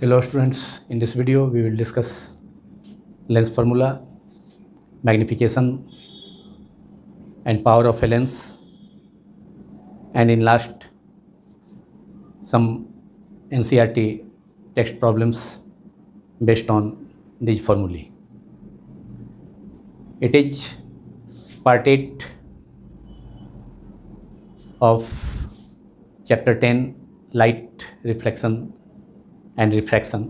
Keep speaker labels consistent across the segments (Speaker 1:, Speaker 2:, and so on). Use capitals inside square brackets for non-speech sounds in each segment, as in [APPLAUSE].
Speaker 1: Hello students, in this video we will discuss lens formula, magnification and power of a lens and in last some NCRT text problems based on these formulae. It is part 8 of chapter 10 light reflection and refraction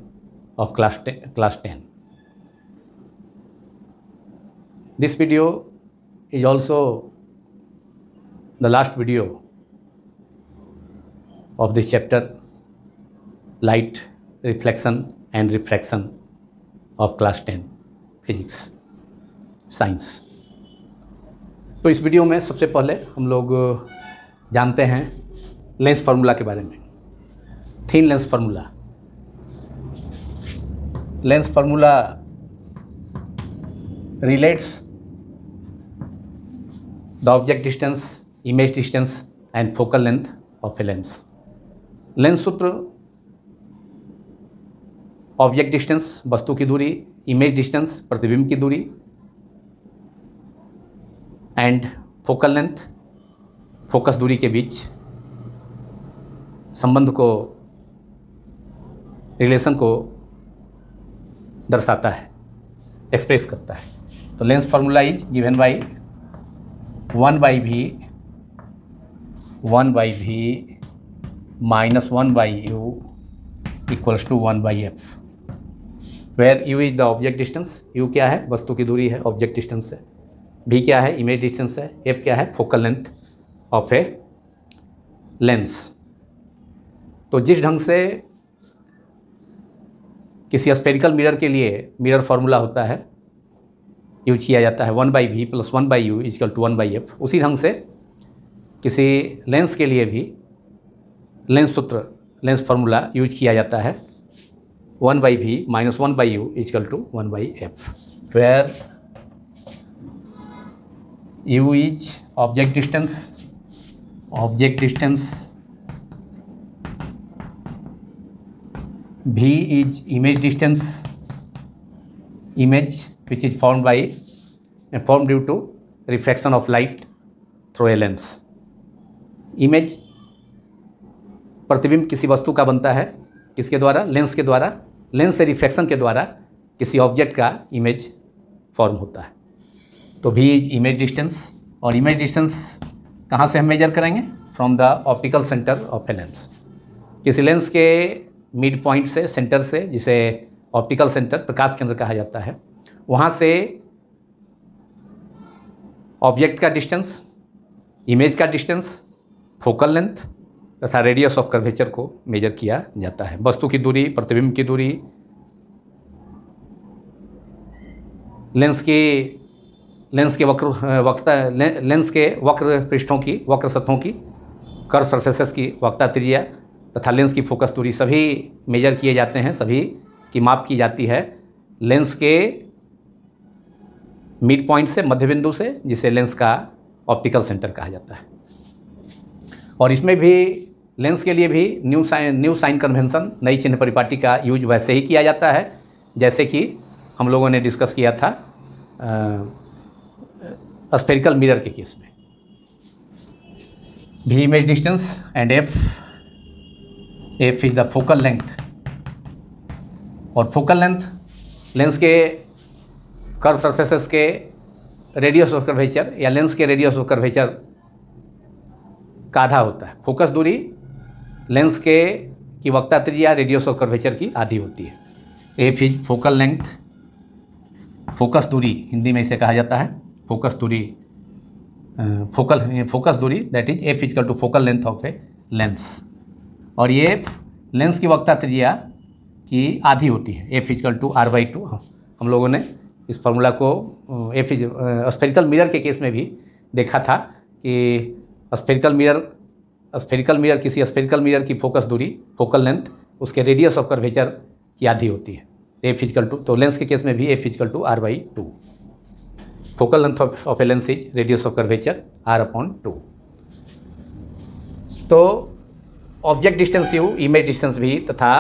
Speaker 1: of class 10, class 10. This video is also the last video of this chapter light reflection and refraction of class 10 physics science तो इस video में सबसे पहले हम लोग जानते हैं lens formula के बारे में thin lens formula Lens formula relates the object distance, image distance and focal length of a lens. Lens सूत्र ऑब्जेक्ट डिस्टेंस वस्तु की दूरी इमेज डिस्टेंस प्रतिबिंब की दूरी एंड फोकल लेंथ फोकस दूरी के बीच संबंध को रिलेशन को दर्शाता है एक्सप्रेस करता है तो lens formula is given by one by V one by V minus one by you equals to one by F where U is the object distance U क्या है वस्तु की दूरी है ऑब्जेक्ट डिस्टेंस है भी क्या है इमेज डिस्टेंस है एफ क्या है focal length of a lens तो जिस ढंग से किसी स्पेरिकल मिरर के लिए मिरर फार्मूला होता है यूज किया जाता है one by V plus one by you equal to one by F उसी ढंग से किसी लेंस के लिए भी लेंस सूत्र लेंस फार्मूला यूज किया जाता है one by we minus one by you equal to one by F where U is object distance object distance V is image distance, image which is formed by uh, formed due to refraction of light through a lens. Image प्रतिबिंब किसी वस्तु का बनता है किसके द्वारा lens के द्वारा लेंस से रिफ्लेक्शन के द्वारा किसी ऑब्जेक्ट का इमेज फॉर्म होता है तो भी इमेज डिस्टेंस और इमेज डिस्टेंस कहाँ से हम मेजर करेंगे from the optical centre of a lens किसी लेंस के मिड पॉइंट से सेंटर से जिसे ऑप्टिकल सेंटर प्रकाश केंद्र कहा जाता है वहाँ से ऑब्जेक्ट का डिस्टेंस इमेज का डिस्टेंस फोकल लेंथ तथा रेडियस ऑफ कर्वेचर को मेजर किया जाता है वस्तु की दूरी प्रतिबिंब की दूरी लेंस की लेंस के वक्र वक्ता लेंस के वक्र पृष्ठों की वक्र सतहों की कर्व सरफेसेस की वक्ता त्रिया तथा लेंस की फोकस दूरी सभी मेजर किए जाते हैं सभी की माप की जाती है लेंस के मिड पॉइंट से मध्य बिंदु से जिसे लेंस का ऑप्टिकल सेंटर कहा जाता है और इसमें भी लेंस के लिए भी new sign new sign convention नई चिन्ह परिपाटी का यूज वैसे ही किया जाता है जैसे कि हम लोगों ने डिस्कस किया था स्पेरिकल मिरर के केस में भी image distance and F F is the focal length और फोकल लेंथ लेंस के कर्व सरफेसेस के रेडियस ऑफ कर्वेचर या लेंस के रेडियस ऑफ कर्वेचर का आधा होता है फोकस दूरी लेंस के की वक्ता त्रिज्या रेडियस ऑफ कर्वेचर की आधी होती है F is focal length focus दूरी हिंदी में इसे कहा जाता है फोकस दूरी फोकल फोकस दूरी that is F is equal to focal length of a lens और ये लेंस की वक्ता त्रिज्या की आधी होती है F is equal to R by two हम लोगों ने इस फॉर्मूला को एफ इज स्फेरिकल मिरर के केस में भी देखा था कि स्फेरिकल मिरर स्फेरिकल मिरर किसी स्फेरिकल मिरर की फोकस दूरी फोकल लेंथ उसके रेडियस ऑफ कर्वेचर की आधी होती है ए फिजिकल टू तो लेंस के केस में भी F equal to R by two focal length of a lens is radius of curvature R upon two तो object distance u image distance भी तथा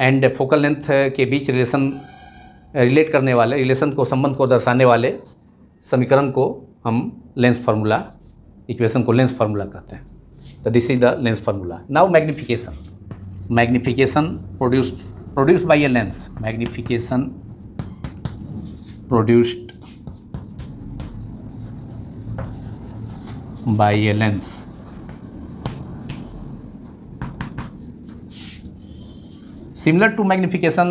Speaker 1: एंड फोकल लेंथ के बीच relation relate uh, करने वाले relation को संबंध को दर्शाने वाले समीकरण को हम लेंस फार्मूला इक्वेशन को लेंस फार्मूला कहते हैं तो this is the lens formula now magnification magnification produced produced by a lens magnification produced by a lens similar to magnification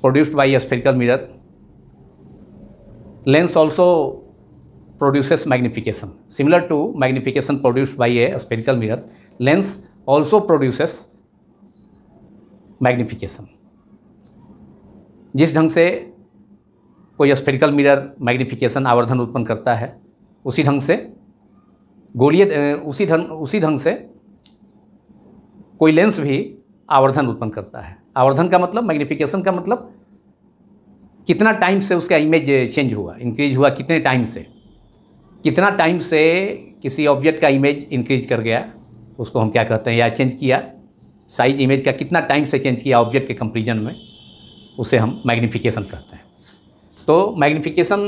Speaker 1: produced by spherical mirror lens also produces magnification similar to magnification produced by a spherical mirror lens also produces magnification जिस ढंग से कोई spherical mirror magnification आवर्धन उत्पन्न करता है उसी ढंग से गोलिय उसी ढंग उसी ढंग से कोई लेंस भी आवर्धन उत्पन्न करता है आवर्धन का मतलब मैग्निफिकेशन का मतलब कितना टाइम से उसका इमेज चेंज हुआ इंक्रीज हुआ कितने टाइम से कितना टाइम से किसी ऑब्जेक्ट का इमेज इंक्रीज कर गया उसको हम क्या कहते हैं या चेंज किया साइज इमेज का कितना टाइम से चेंज किया ऑब्जेक्ट के कंपेरिजन में उसे हम मैग्निफिकेशन कहते हैं तो magnification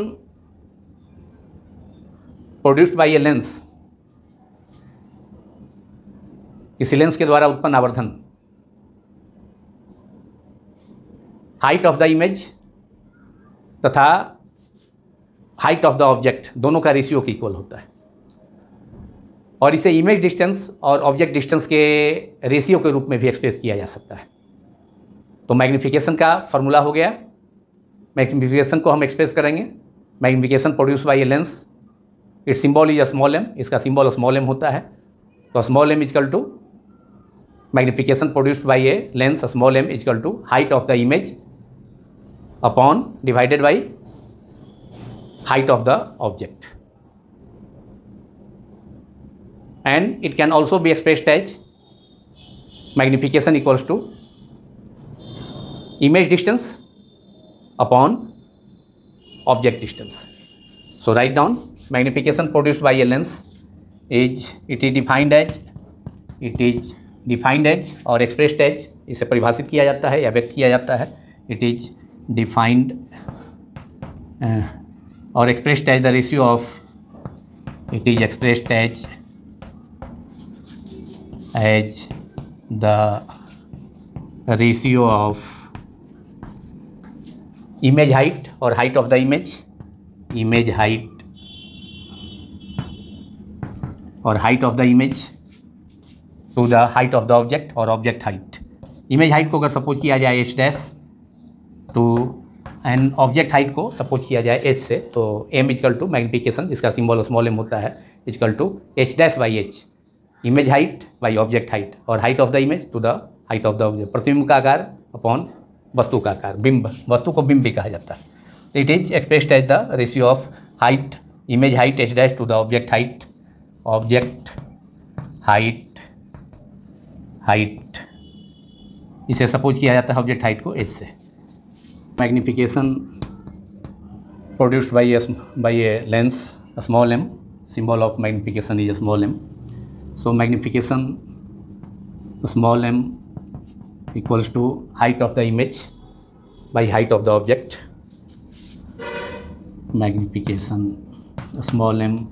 Speaker 1: produced by a lens इस लेंस के द्वारा उत्पन्न आवर्धन हाइट ऑफ द इमेज तथा हाइट ऑफ द ऑब्जेक्ट दोनों का रेशियो के इक्वल होता है और इसे इमेज डिस्टेंस और ऑब्जेक्ट डिस्टेंस के रेशियो के रूप में भी एक्सप्रेस किया जा सकता है तो मैग्नीफिकेशन का फॉर्मूला हो गया मैग्नीफिकेशन को हम एक्सप्रेस करेंगे magnification produce by a lens its symbol is a small m इसका सिम्बॉल स्मॉल एम होता है तो small M is equal to magnification produce by a lens small M is equal to height of the image upon divided by height of the object and it can also be expressed as magnification equals to image distance upon object distance so right down magnification produce by a lens is it is defined as it is defined as और expressed as इसे परिभाषित किया जाता है या व्यक्त किया जाता है it is defined uh, or expressed as the ratio of it is expressed as as the ratio of image height or height of the image image height or height of the image to the height of the object or object height image height ko agar suppose kiya jaye h dash to and object height को suppose किया जाए h से तो m is equal to magnification जिसका symbol small m होता है is equal to h dash by h image height by object height और height of the image to the height of the object प्रतिबिंब का आकार अपॉन वस्तु का आकार बिंब वस्तु को बिंब भी कहा जाता है it is expressed as the ratio of height image height h dash to the object height object height height इसे सपोज किया जाता है ऑब्जेक्ट हाइट को एच से magnification produced by a, by a lens, a small m, symbol of magnification is a small m. So magnification small m equals to height of the image by height of the object. Magnification small m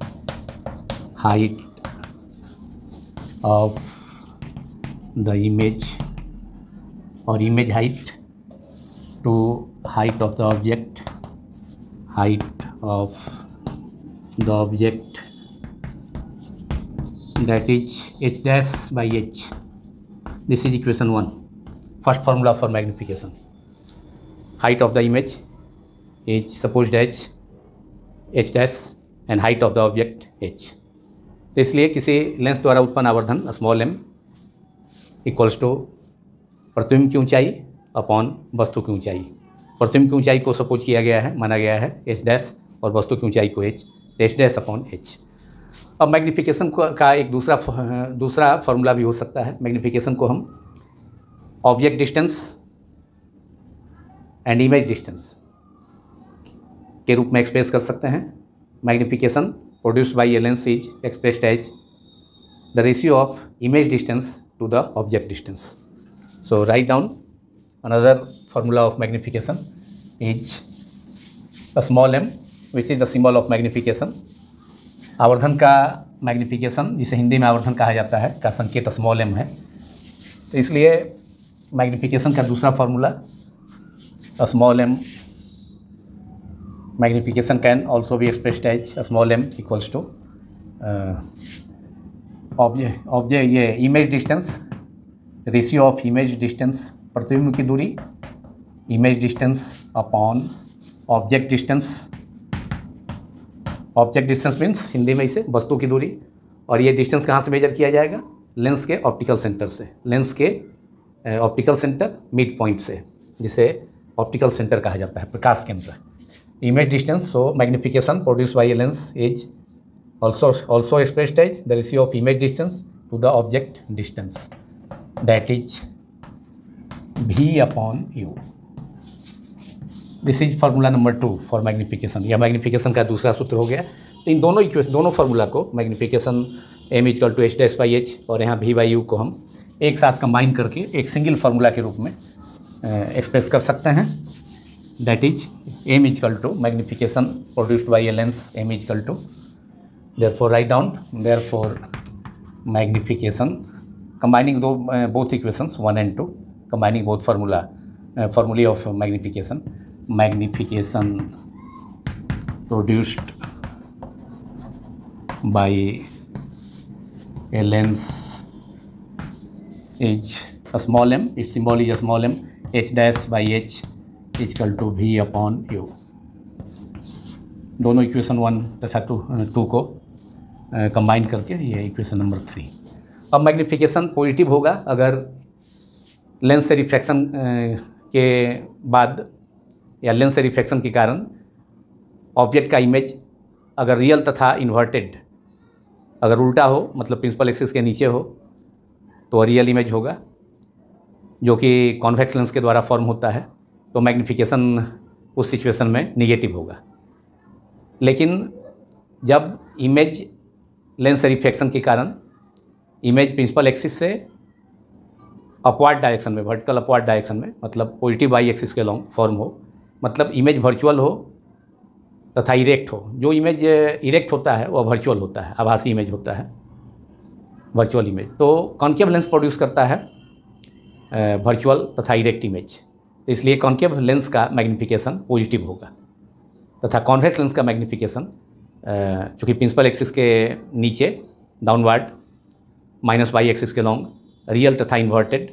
Speaker 1: height of the image or image height to height of the object height of the object that is h dash by h this is equation 1 first formula for magnification height of the image h supposed h h dash and height of the object h तो इसलिए किसी lens द्वारा उत्पन्न आवर्धन small m equals to प्रतिबिंब की ऊंचाई upon वस्तु की ऊंचाई प्रतिम की ऊंचाई को सपोज किया गया है माना गया है एच डैश और वस्तु की ऊंचाई को h h dash upon h अब मैग्नीफिकेशन का एक दूसरा दूसरा फॉर्मूला भी हो सकता है मैग्नीफिकेशन को हम object distance and image distance के रूप में एक्सप्रेस कर सकते हैं magnification produce by a lens is express as the ratio of image distance to the object distance so right down another formula of magnification is a small m which is the symbol of magnification आवर्धन का magnification जिसे हिंदी में आवर्धन कहा जाता है का संकेत स्मॉल एम है तो इसलिए मैग्निफिकेशन का दूसरा formula small M magnification can also भी expressed as small m equals to object object ये image distance ratio of image distance प्रतिबिंब की दूरी image distance upon object distance object distance means Hindi में इसे वस्तु की दूरी और ये डिस्टेंस कहाँ से मेजर किया जाएगा लेंस के ऑप्टिकल सेंटर से लेंस के ऑप्टिकल सेंटर मिड पॉइंट से जिसे ऑप्टिकल सेंटर कहा जाता है प्रकाश केंद्र image distance so magnification produce by a lens is also also expressed as the ratio of image distance to the object distance that is भी upon u this is formula number two for magnification या magnification का दूसरा सूत्र हो गया तो इन दोनों equation दोनों फार्मूला को magnification m is equal to h dash by h और यहाँ वी बाई यू को हम एक साथ कंबाइन करके एक सिंगल फार्मूला के रूप में एक्सप्रेस कर सकते हैं that is M is equal to magnification produced by a lens M is equal to therefore write down therefore magnification combining दो both equations one and two combining both formula formulae of magnification magnification produced by a lens is a small m, its symbol is a small m, h dash by h is equal to v upon u. दोनों equation one तथा two two को combine करके ये equation number three अब magnification positive होगा अगर lens से refraction के बाद या लेंस रिफ्लेक्शन के कारण ऑब्जेक्ट का इमेज अगर रियल तथा इन्वर्टेड अगर उल्टा हो मतलब प्रिंसिपल एक्सिस के नीचे हो तो रियल इमेज होगा जो कि कॉन्वेक्स लेंस के द्वारा फॉर्म होता है तो मैग्निफिकेशन उस सिचुएशन में निगेटिव होगा लेकिन जब इमेज लेंस रिफ्लेक्शन के कारण इमेज प्रिंसिपल एक्सिस से अपवार्ड डायरेक्शन में वर्टिकल अपवार्ड डायरेक्शन में मतलब पॉजिटिव आई एक्सिस के लॉन्ग फॉर्म हो मतलब इमेज वर्चुअल हो तथा इरेक्ट हो जो इमेज इरेक्ट होता है वह वर्चुअल होता है आभासी इमेज होता है वर्चुअल इमेज तो कॉन्केव लेंस प्रोड्यूस करता है वर्चुअल तथा इरेक्ट इमेज तो इसलिए कॉन्केव लेंस का मैग्निफिकेशन पॉजिटिव होगा तथा कॉन्वेक्स लेंस का मैग्निफिकेशन चूँकि प्रिंसिपल एक्सिस के नीचे डाउनवर्ड माइनस वाई एक्सिस के लॉन्ग रियल तथा इन्वर्टेड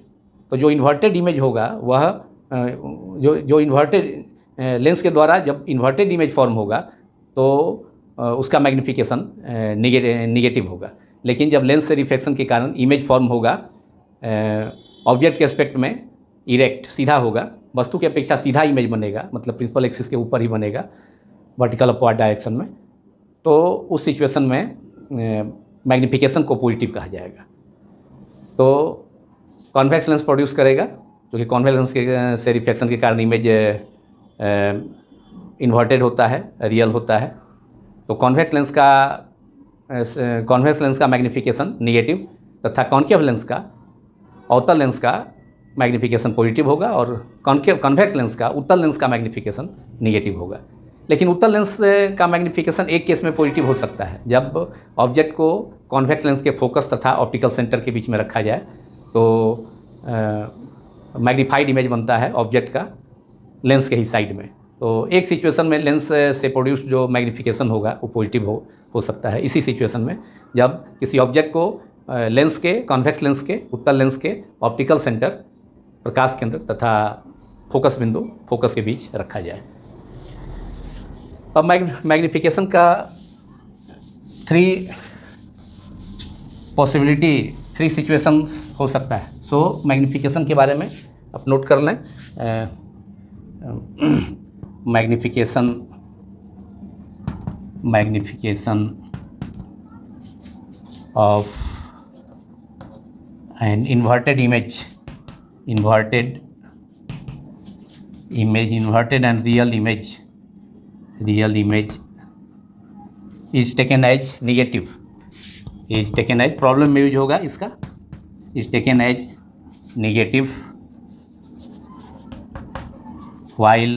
Speaker 1: तो जो इन्वर्टेड इमेज होगा वह जो जो इन्वर्टेड लेंस के द्वारा जब इन्वर्टेड इमेज फॉर्म होगा तो उसका मैग्निफिकेशन निगेटिव होगा लेकिन जब लेंस से रिफ्लेक्शन के कारण इमेज फॉर्म होगा ऑब्जेक्ट के एस्पेक्ट में इरेक्ट सीधा होगा वस्तु की अपेक्षा सीधा इमेज बनेगा मतलब प्रिंसिपल एक्सिस के ऊपर ही बनेगा वर्टिकल अपवार्ड डायरेक्शन में तो उस सिचुएशन में मैग्निफिकेशन को पॉजिटिव कहा जाएगा तो कॉन्वेक्स लेंस प्रोड्यूस करेगा क्योंकि कॉन्वेक्स लेंस के से रिफ्लेक्शन के कारण इमेज इन्वर्टेड होता है रियल होता है तो कॉन्वेक्स लेंस का कॉन्वेक्स लेंस का मैग्निफिकेशन निगेटिव तथा कॉन्केव लेंस का अवतल लेंस का मैग्निफिकेशन पॉजिटिव होगा और कॉन्केव कॉन्वेक्स लेंस का उत्तल लेंस का मैग्निफिकेशन निगेटिव होगा लेकिन उत्तल लेंस का मैग्निफिकेशन एक केस में पॉजिटिव हो सकता है जब ऑब्जेक्ट को कॉन्वेक्स लेंस के फोकस तथा ऑप्टिकल सेंटर के बीच में रखा जाए तो मैग्नीफाइड इमेज बनता है ऑब्जेक्ट का लेंस के ही साइड में तो एक सिचुएशन में लेंस से प्रोड्यूस जो मैग्निफिकेशन होगा वो पॉजिटिव हो हो सकता है इसी सिचुएशन में जब किसी ऑब्जेक्ट को लेंस के कॉन्वेक्स लेंस के उत्तर लेंस के ऑप्टिकल सेंटर प्रकाश केंद्र तथा फोकस बिंदु फोकस के बीच रखा जाए अब मैग्निफिकेशन का थ्री पॉसिबिलिटी थ्री सिचुएशंस हो सकता है सो so, मैग्निफिकेशन के बारे में आप नोट कर लें magnification magnification of an inverted image inverted image inverted and real image real image is taken as negative is taken as problem में यूज होगा इसका is taken as negative while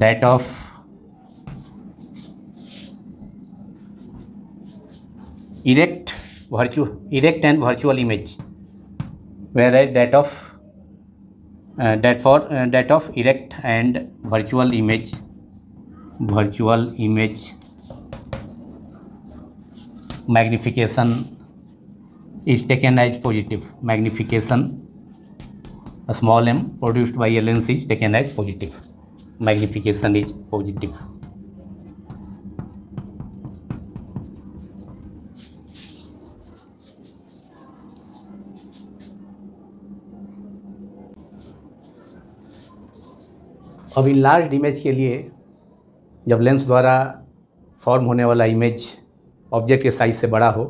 Speaker 1: that of erect virtue erect and virtual image whereas that of uh, that for uh, that of erect and virtual image virtual image magnification is taken as positive magnification small m produced by LNC is taken as positive. Magnification is positive. अब इन enlarge image के लिए जब lens द्वारा form होने वाला image object के size से बड़ा हो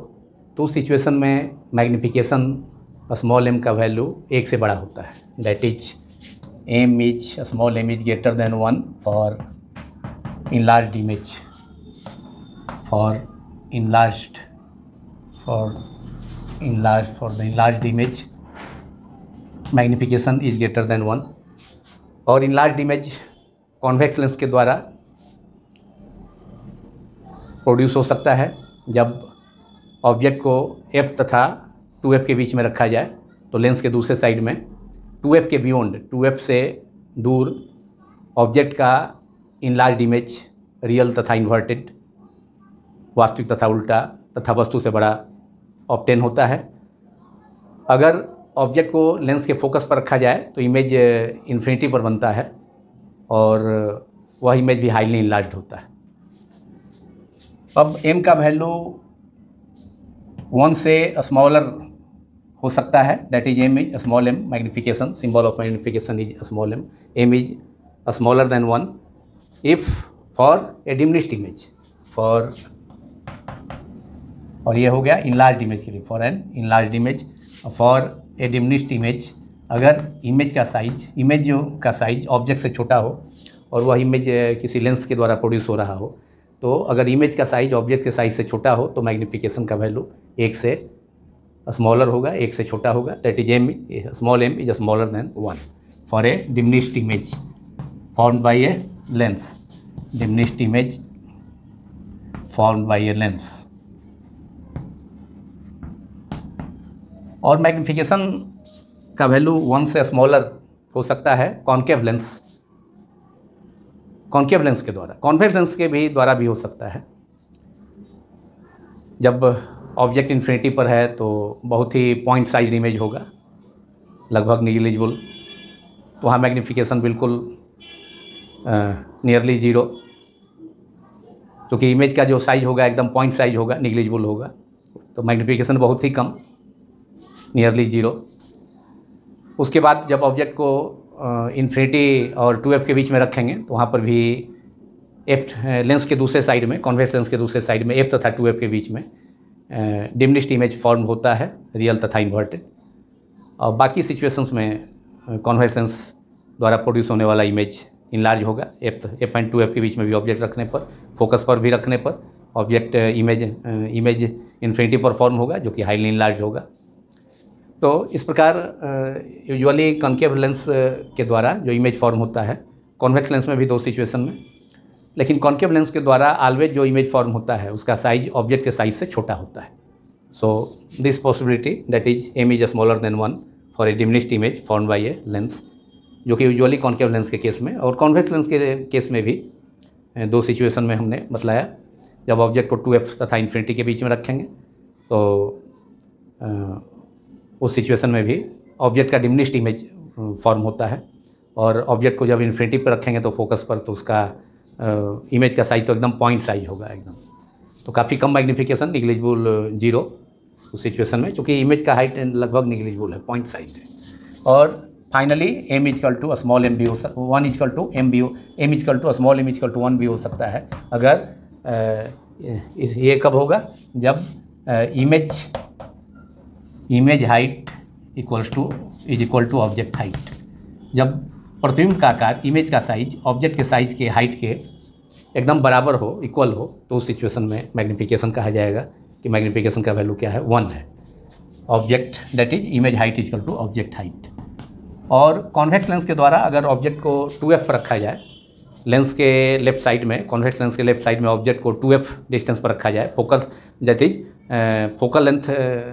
Speaker 1: तो उस सिचुएशन में मैग्निफिकेशन स्मॉल एम का वैल्यू एक से बड़ा होता है that is m is small m is greater than one for enlarge image for enlarge for enlarge for the enlarge image magnification is greater than one और enlarge image convex lens के द्वारा produce हो सकता है जब object को F तथा two F के बीच में रखा जाए तो लेंस के दूसरे साइड में टू एफ के बियॉन्ड टू एफ से दूर ऑब्जेक्ट का इनलार्ज इमेज रियल तथा इन्वर्टेड वास्तविक तथा उल्टा तथा वस्तु से बड़ा ऑप्टेन होता है अगर ऑब्जेक्ट को लेंस के फोकस पर रखा जाए तो इमेज इन्फिनिटी uh, पर बनता है और uh, वह इमेज भी हाईली इनलार्ज होता है अब एम का वैल्यू वन से स्मॉलर हो सकता है that is m is small M magnification symbol of magnification is small m m is smaller than one if for a diminished image for और ये हो गया इनलार्ज इमेज के लिए for an enlarge image for a diminished image अगर image का size image जो का साइज ऑब्जेक्ट से छोटा हो और वह इमेज किसी लेंस के द्वारा प्रोड्यूस हो रहा हो तो अगर इमेज का साइज ऑब्जेक्ट के साइज से छोटा हो तो मैग्निफिकेशन का वैल्यू एक से स्मॉलर होगा एक से छोटा होगा that is m small m is smaller than one for a diminished image form by a lens diminished image form by a lens और मैग्निफिकेशन का वैल्यू वन से स्मॉलर हो सकता है कॉन्केव लेंस कॉन्केव लेंस के द्वारा कॉन्वेव lens के भी द्वारा भी हो सकता है जब ऑब्जेक्ट इन्फिनिटी पर है तो बहुत ही पॉइंट साइज इमेज होगा लगभग निगलिजिबल वहाँ मैग्नीफिकेशन बिल्कुल नियरली जीरो क्योंकि इमेज का जो साइज होगा एकदम पॉइंट साइज होगा निगलिजिबल होगा तो मैग्नीफिकेशन बहुत ही कम नियरली जीरो उसके बाद जब ऑब्जेक्ट को इन्फिनिटी और टू एफ के बीच में रखेंगे तो वहाँ पर भी एफ लेंस के दूसरे साइड में कॉन्वेक्स लेंस के दूसरे साइड में एफ तथा टू एफ के बीच में डिमनिस्ट इमेज फॉर्म होता है रियल तथा इन्वर्टेड और बाकी सिचुएशंस में कॉन्वर्सेंस द्वारा प्रोड्यूस होने वाला इमेज इनलार्ज होगा f f and two F के बीच में भी ऑब्जेक्ट रखने पर फोकस पर भी रखने पर ऑब्जेक्ट इमेज इमेज इन्फिनिटी पर फॉर्म होगा जो कि हाईली इनलार्ज होगा तो इस प्रकार यूजुअली कंकेव लेंस के द्वारा जो इमेज फॉर्म होता है कॉन्वेक्स लेंस में भी दो सिचुएशन में लेकिन कॉन्केव लेंस के द्वारा ऑलवेज जो इमेज फॉर्म होता है उसका साइज ऑब्जेक्ट के साइज से छोटा होता है so this possibility that is m is smaller than one for a diminished image form by a lens जो कि यूजअली कॉन्केव लेंस के केस में और कॉन्वेक्स लेंस के केस में भी दो सिचुएशन में हमने बतलाया जब ऑब्जेक्ट को टू एफ तथा इन्फिनिटी के बीच में रखेंगे तो उस सिचुएशन में भी ऑब्जेक्ट का डिमिनिस्ड इमेज फॉर्म होता है और ऑब्जेक्ट को जब इन्फिनिटी पर रखेंगे तो फोकस पर तो उसका इमेज का साइज़ तो एकदम पॉइंट साइज होगा एकदम तो काफ़ी कम मैग्निफिकेशन निगलिजबुल जीरो उस सिचुएशन में चूँकि इमेज का हाइट लगभग निगलिजबुल है पॉइंट साइज है और finally m is equal to small m b हो one is equal to m b o m is equal to small M is equal to one भी हो सकता है अगर इस ये कब होगा जब image image height equals to is equal to object height जब प्रतिबिंब का आकार इमेज का साइज ऑब्जेक्ट के साइज के हाइट के एकदम बराबर हो इक्वल हो तो उस सिचुएशन में मैग्निफिकेशन कहा जाएगा कि मैग्निफिकेशन का वैल्यू क्या है वन है object that is image height is equal to object height और कॉन्वेक्स लेंस के द्वारा अगर ऑब्जेक्ट को टू एफ पर रखा जाए लेंस के लेफ्ट साइड में कॉन्वेक्स लेंस के लेफ्ट साइड में ऑब्जेक्ट को टू एफ डिस्टेंस पर रखा जाए focus that is focal length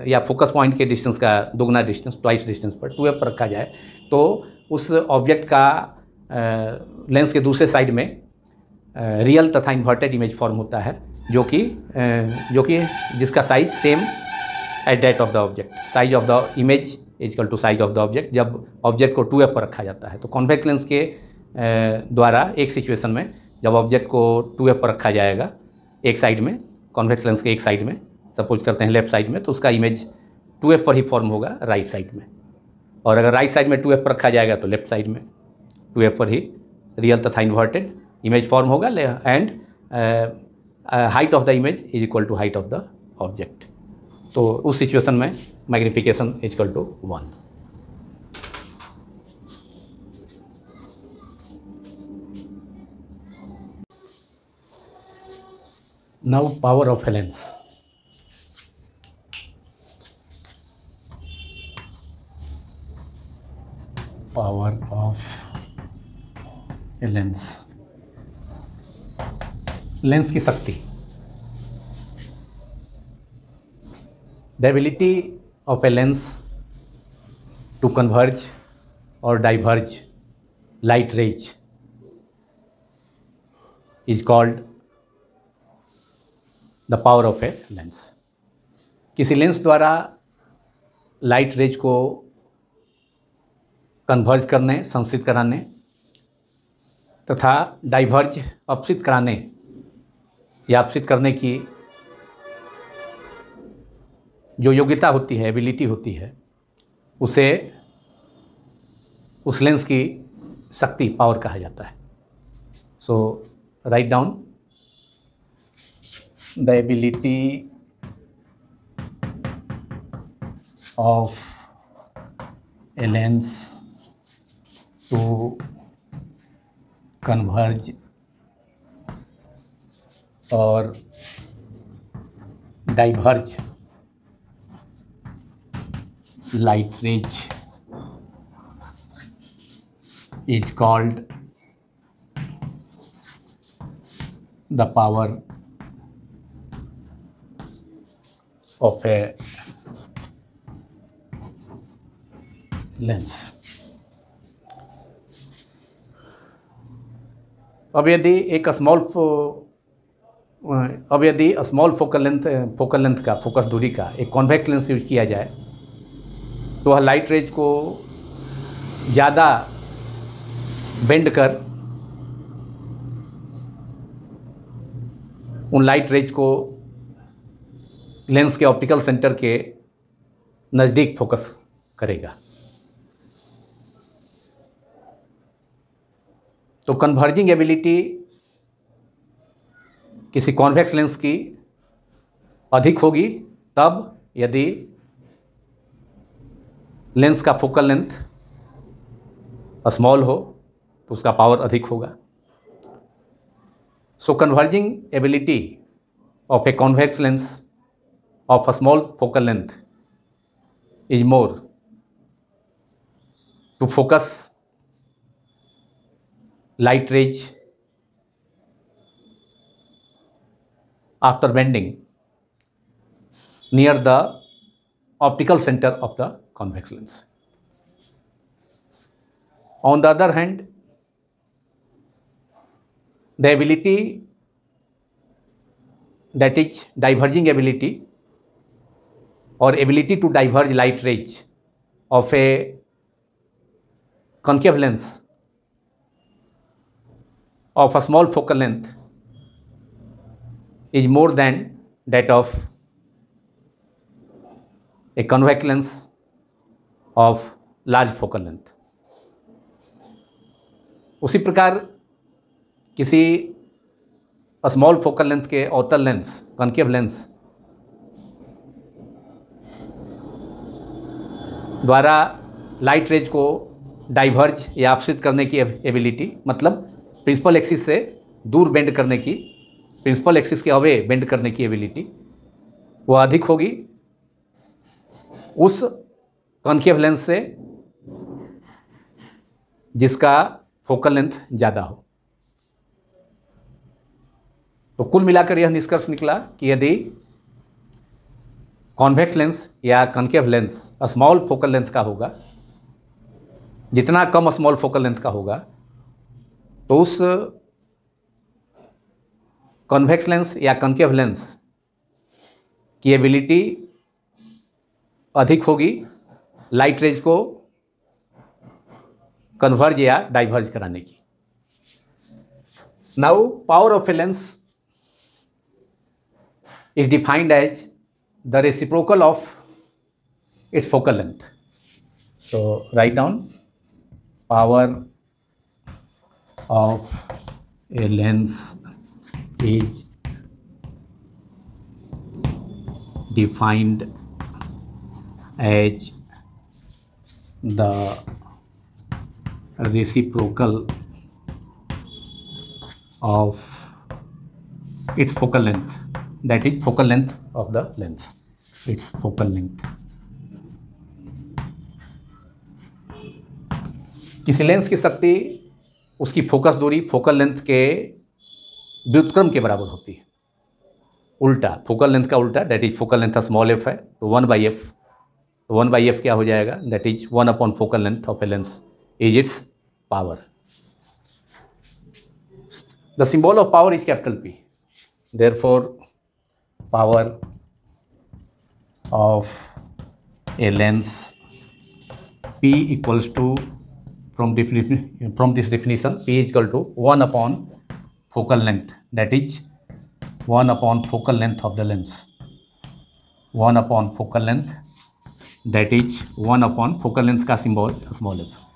Speaker 1: या फोकस पॉइंट के डिस्टेंस का दोगुना डिस्टेंस ट्वाइस डिस्टेंस पर टू एफ पर रखा जाए तो उस ऑब्जेक्ट का लेंस के दूसरे साइड में रियल तथा इन्वर्टेड इमेज फॉर्म होता है जो कि जो कि जिसका size same at that of the object size of the image is equal to size of the object जब ऑब्जेक्ट को टू एफ पर रखा जाता है तो कॉन्वेक्स लेंस के द्वारा एक सिचुएशन में जब ऑब्जेक्ट को टू एफ पर रखा जाएगा एक साइड में कॉन्वेक्स लेंस के एक साइड में सपोज करते हैं लेफ्ट साइड में तो उसका इमेज टू एफ पर ही फॉर्म होगा राइट साइड में और अगर राइट साइड में टू एफ रखा जाएगा तो लेफ्ट साइड में टू एफ पर ही रियल तथा इन्वर्टेड इमेज फॉर्म होगा and height of the image is equal to height of the object तो उस सिचुएशन में magnification is equal to one now power of valence power of a lens lens की शक्ति the ability of a lens to converge और diverge light rays is called the power of a lens किसी lens द्वारा light rays को converge करने संसित कराने तथा डाइवर्ज अपसित कराने या अपसित करने की जो योग्यता होती है एबिलिटी होती है उसे उस लेंस की शक्ति पावर कहा जाता है so right down the ability of a lens to converge और diverge light rays is called the power of a lens अब यदि एक स्मॉल अब यदि small focal length focal length का फोकस दूरी का एक कॉन्वेक्स लेंस यूज किया जाए तो वह लाइट रेज को ज़्यादा बेंड कर उन लाइट रेज को लेंस के ऑप्टिकल सेंटर के नज़दीक फोकस करेगा तो कन्वर्जिंग एबिलिटी किसी कॉन्वेक्स लेंस की अधिक होगी तब यदि लेंस का फोकल लेंथ स्मॉल हो तो उसका पावर अधिक होगा so converging ability of a convex lens of a small focal length is more to focus light rage after bending near the optical center of the convex lens. On the other hand, the ability that is diverging ability or ability to diverge light rays of a concave lens of a small focal length is more than that of a convex lens of large focal length. उसी प्रकार किसी small focal length के अवतल lens concave lens द्वारा light rays को diverge या आपसित करने की एबिलिटी मतलब प्रिंसिपल एक्सिस से दूर बेंड करने की प्रिंसिपल एक्सिस के अवे बेंड करने की एबिलिटी वो अधिक होगी उस कॉन्केव लेंस से जिसका फोकल लेंथ ज़्यादा हो तो कुल मिलाकर यह निष्कर्ष निकला कि यदि कॉन्वेक्स लेंस या concave lens small focal length का होगा जितना कम स्मॉल फोकल लेंथ का होगा तो उस कॉन्वेक्स लेंस या कंकेव लेंस की एबिलिटी अधिक होगी लाइट रेज को कन्वर्ज या डाइवर्ज कराने की now power of a lens is defined as the reciprocal of its focal length so right down power of a lens is defined as the reciprocal of its focal length that is focal length of the lens its focal length किसी lens की शक्ति उसकी focus दूरी focal length के व्युतक्रम के बराबर होती है उल्टा फोकल लेंथ का उल्टा that is focal length small F है तो वन बाई एफ तो वन बाई एफ क्या हो जाएगा that is one upon focal length of a lens is its power the symbol of power is capital P therefore power of a lens P equals to from, from this definition P is equal to 1 upon focal length that is 1 upon focal length of the lens 1 upon focal length that is 1 upon focal length का symbol small f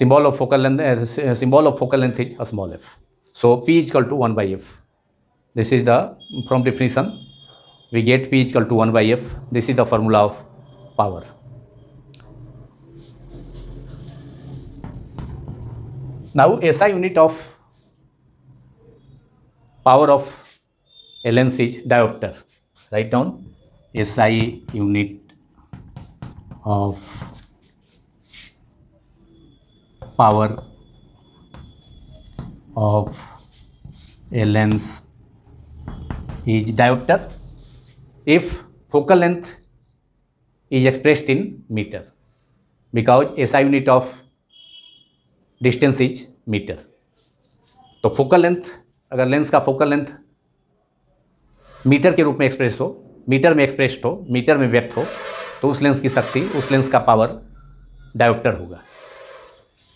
Speaker 1: symbol of focal length uh, symbol of focal length is a small f so p is equal to 1 by f this is the from definition we get p is equal to 1 by f this is the formula of power Now, SI unit of power of LNC is diopter. Write down SI unit of power of a lens is diopter if focal length is expressed in meter because SI unit of distance is metre तो focal length अगर lens का focal length metre के रूप में express हो metre में expressed हो metre में व्यक्त हो तो उस लेंस की शक्ति उस लेंस का पावर डायोप्टर होगा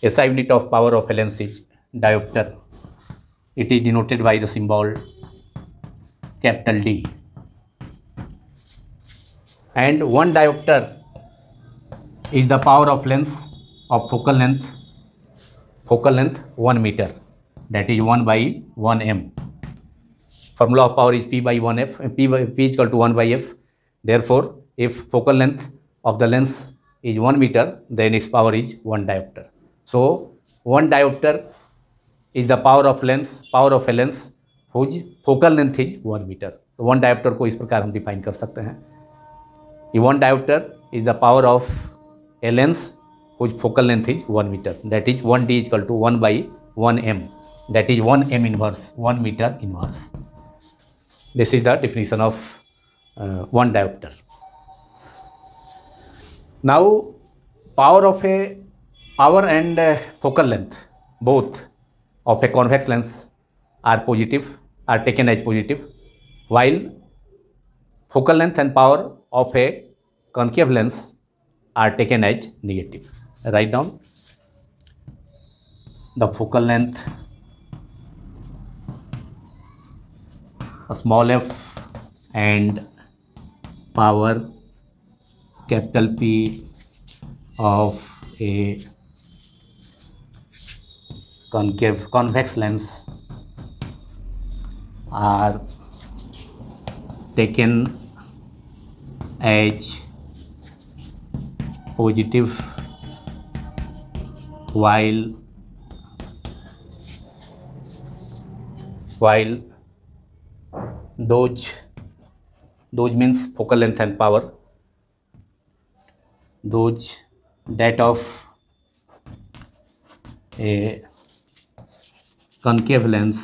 Speaker 1: ऐसा unit of power of a lens is dioptre it is denoted by the symbol capital D and one dioptre is the power of lens of focal length focal length 1 meter that is 1 by 1 m formula of power is p by 1 f p, by, p is equal to 1 by f therefore if focal length of the lens is 1 meter then its power is 1 diopter so 1 diopter is the power of lens power of a lens whose focal length is 1 meter तो 1 diopter को इस प्रकार हम define कर सकते हैं ये 1 diopter is the power of a lens whose focal length is 1 meter. That is 1D is equal to 1 by 1 m. That is 1 m inverse, 1 meter inverse. This is the definition of uh, one diopter. Now, power of a power and uh, focal length both of a convex lens are positive, are taken as positive, while focal length and power of a concave lens are taken as negative write down the focal length a small f and power capital P of a concave convex lens are taken as positive while while those those means focal length and power those that of a concave lens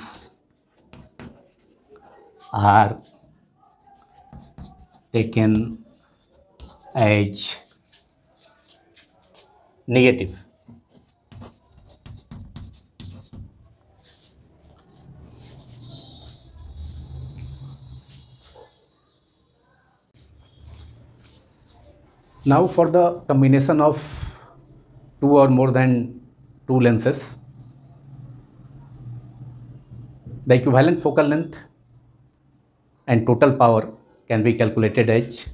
Speaker 1: are taken as negative Now for the combination of two or more than two lenses, the equivalent focal length and total power can be calculated as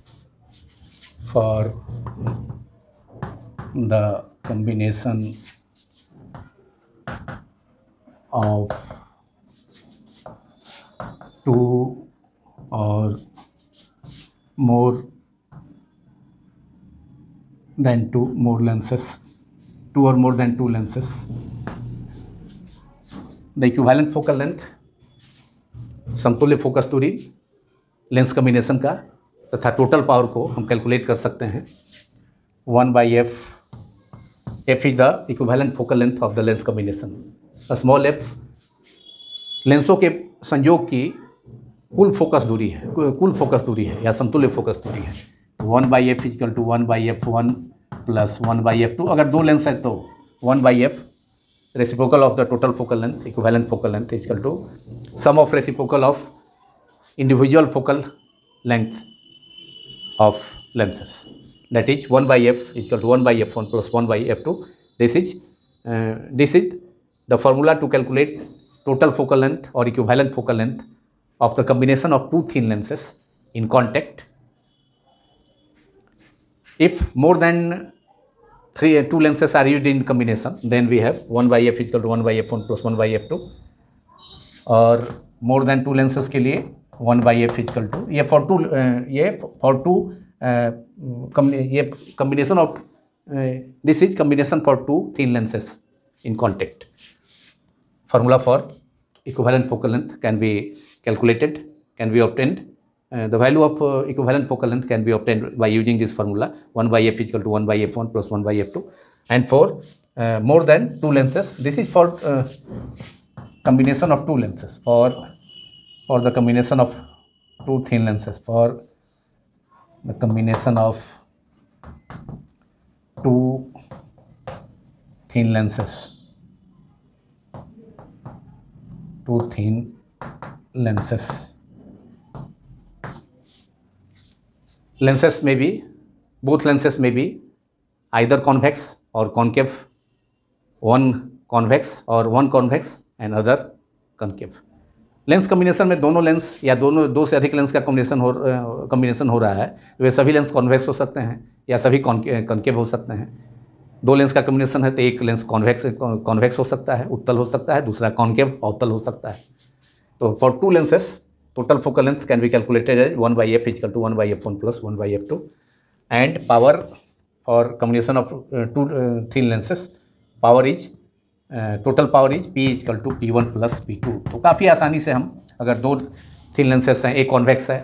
Speaker 1: for the combination of two or more than two more lenses, two or more than two lenses. The equivalent focal length समतुल्य focus दूरी lens combination का तथा total power को हम calculate कर सकते हैं one by F F is the equivalent focal length of the lens combination small F लेंसों के संयोग की कुल फोकस दूरी है कुल फोकस दूरी है या समतुल्य फोकस दूरी है one by F is equal to one by F one plus one by F two अगर दो लेंस है तो one by F reciprocal of the total focal length equivalent focal length is equal to sum of reciprocal of individual focal length of lenses that is one by F is equal to one by F one plus one by F two this is this is the formula to calculate total focal length और equivalent focal length of the combination of two thin lenses in contact if more than three two lenses are used in combination then we have 1 by f equal to 1 by f1 plus 1 by f2 और more than two lenses के लिए one by F is equal to ये for two ये for two ये combination of this is combination for two तीन lenses in contact formula for equivalent focal length can be calculated, can be obtained the value of uh, equivalent focal length can be obtained by using this formula 1 by f is equal to 1 by f1 plus 1 by f2 and for uh, more than two lenses this is for uh, combination of two lenses for for the combination of two thin lenses for the combination of two thin lenses two thin lenses lenses may be both lenses may be either convex or concave one convex or one convex and other concave lens combination में दोनों lens या दोनों दो से अधिक lens का combination हो combination हो रहा है वे तो सभी लेंस कॉन्वेक्स हो सकते हैं या सभी कॉन्केव हो सकते हैं दो लेंस का कम्बिनेशन है तो एक लेंस कॉन्वेक्स कॉन्वेक्स हो सकता है उत्तल हो सकता है दूसरा कॉन्केव अवतल हो सकता है तो for two lenses Total focal length can be calculated as 1 by f is equal to 1 by f1 plus 1 by f2 and power or combination of uh, two uh, three lenses power is total power is P is equal to P one plus P two तो काफ़ी आसानी से हम अगर दो three lenses हैं एक convex है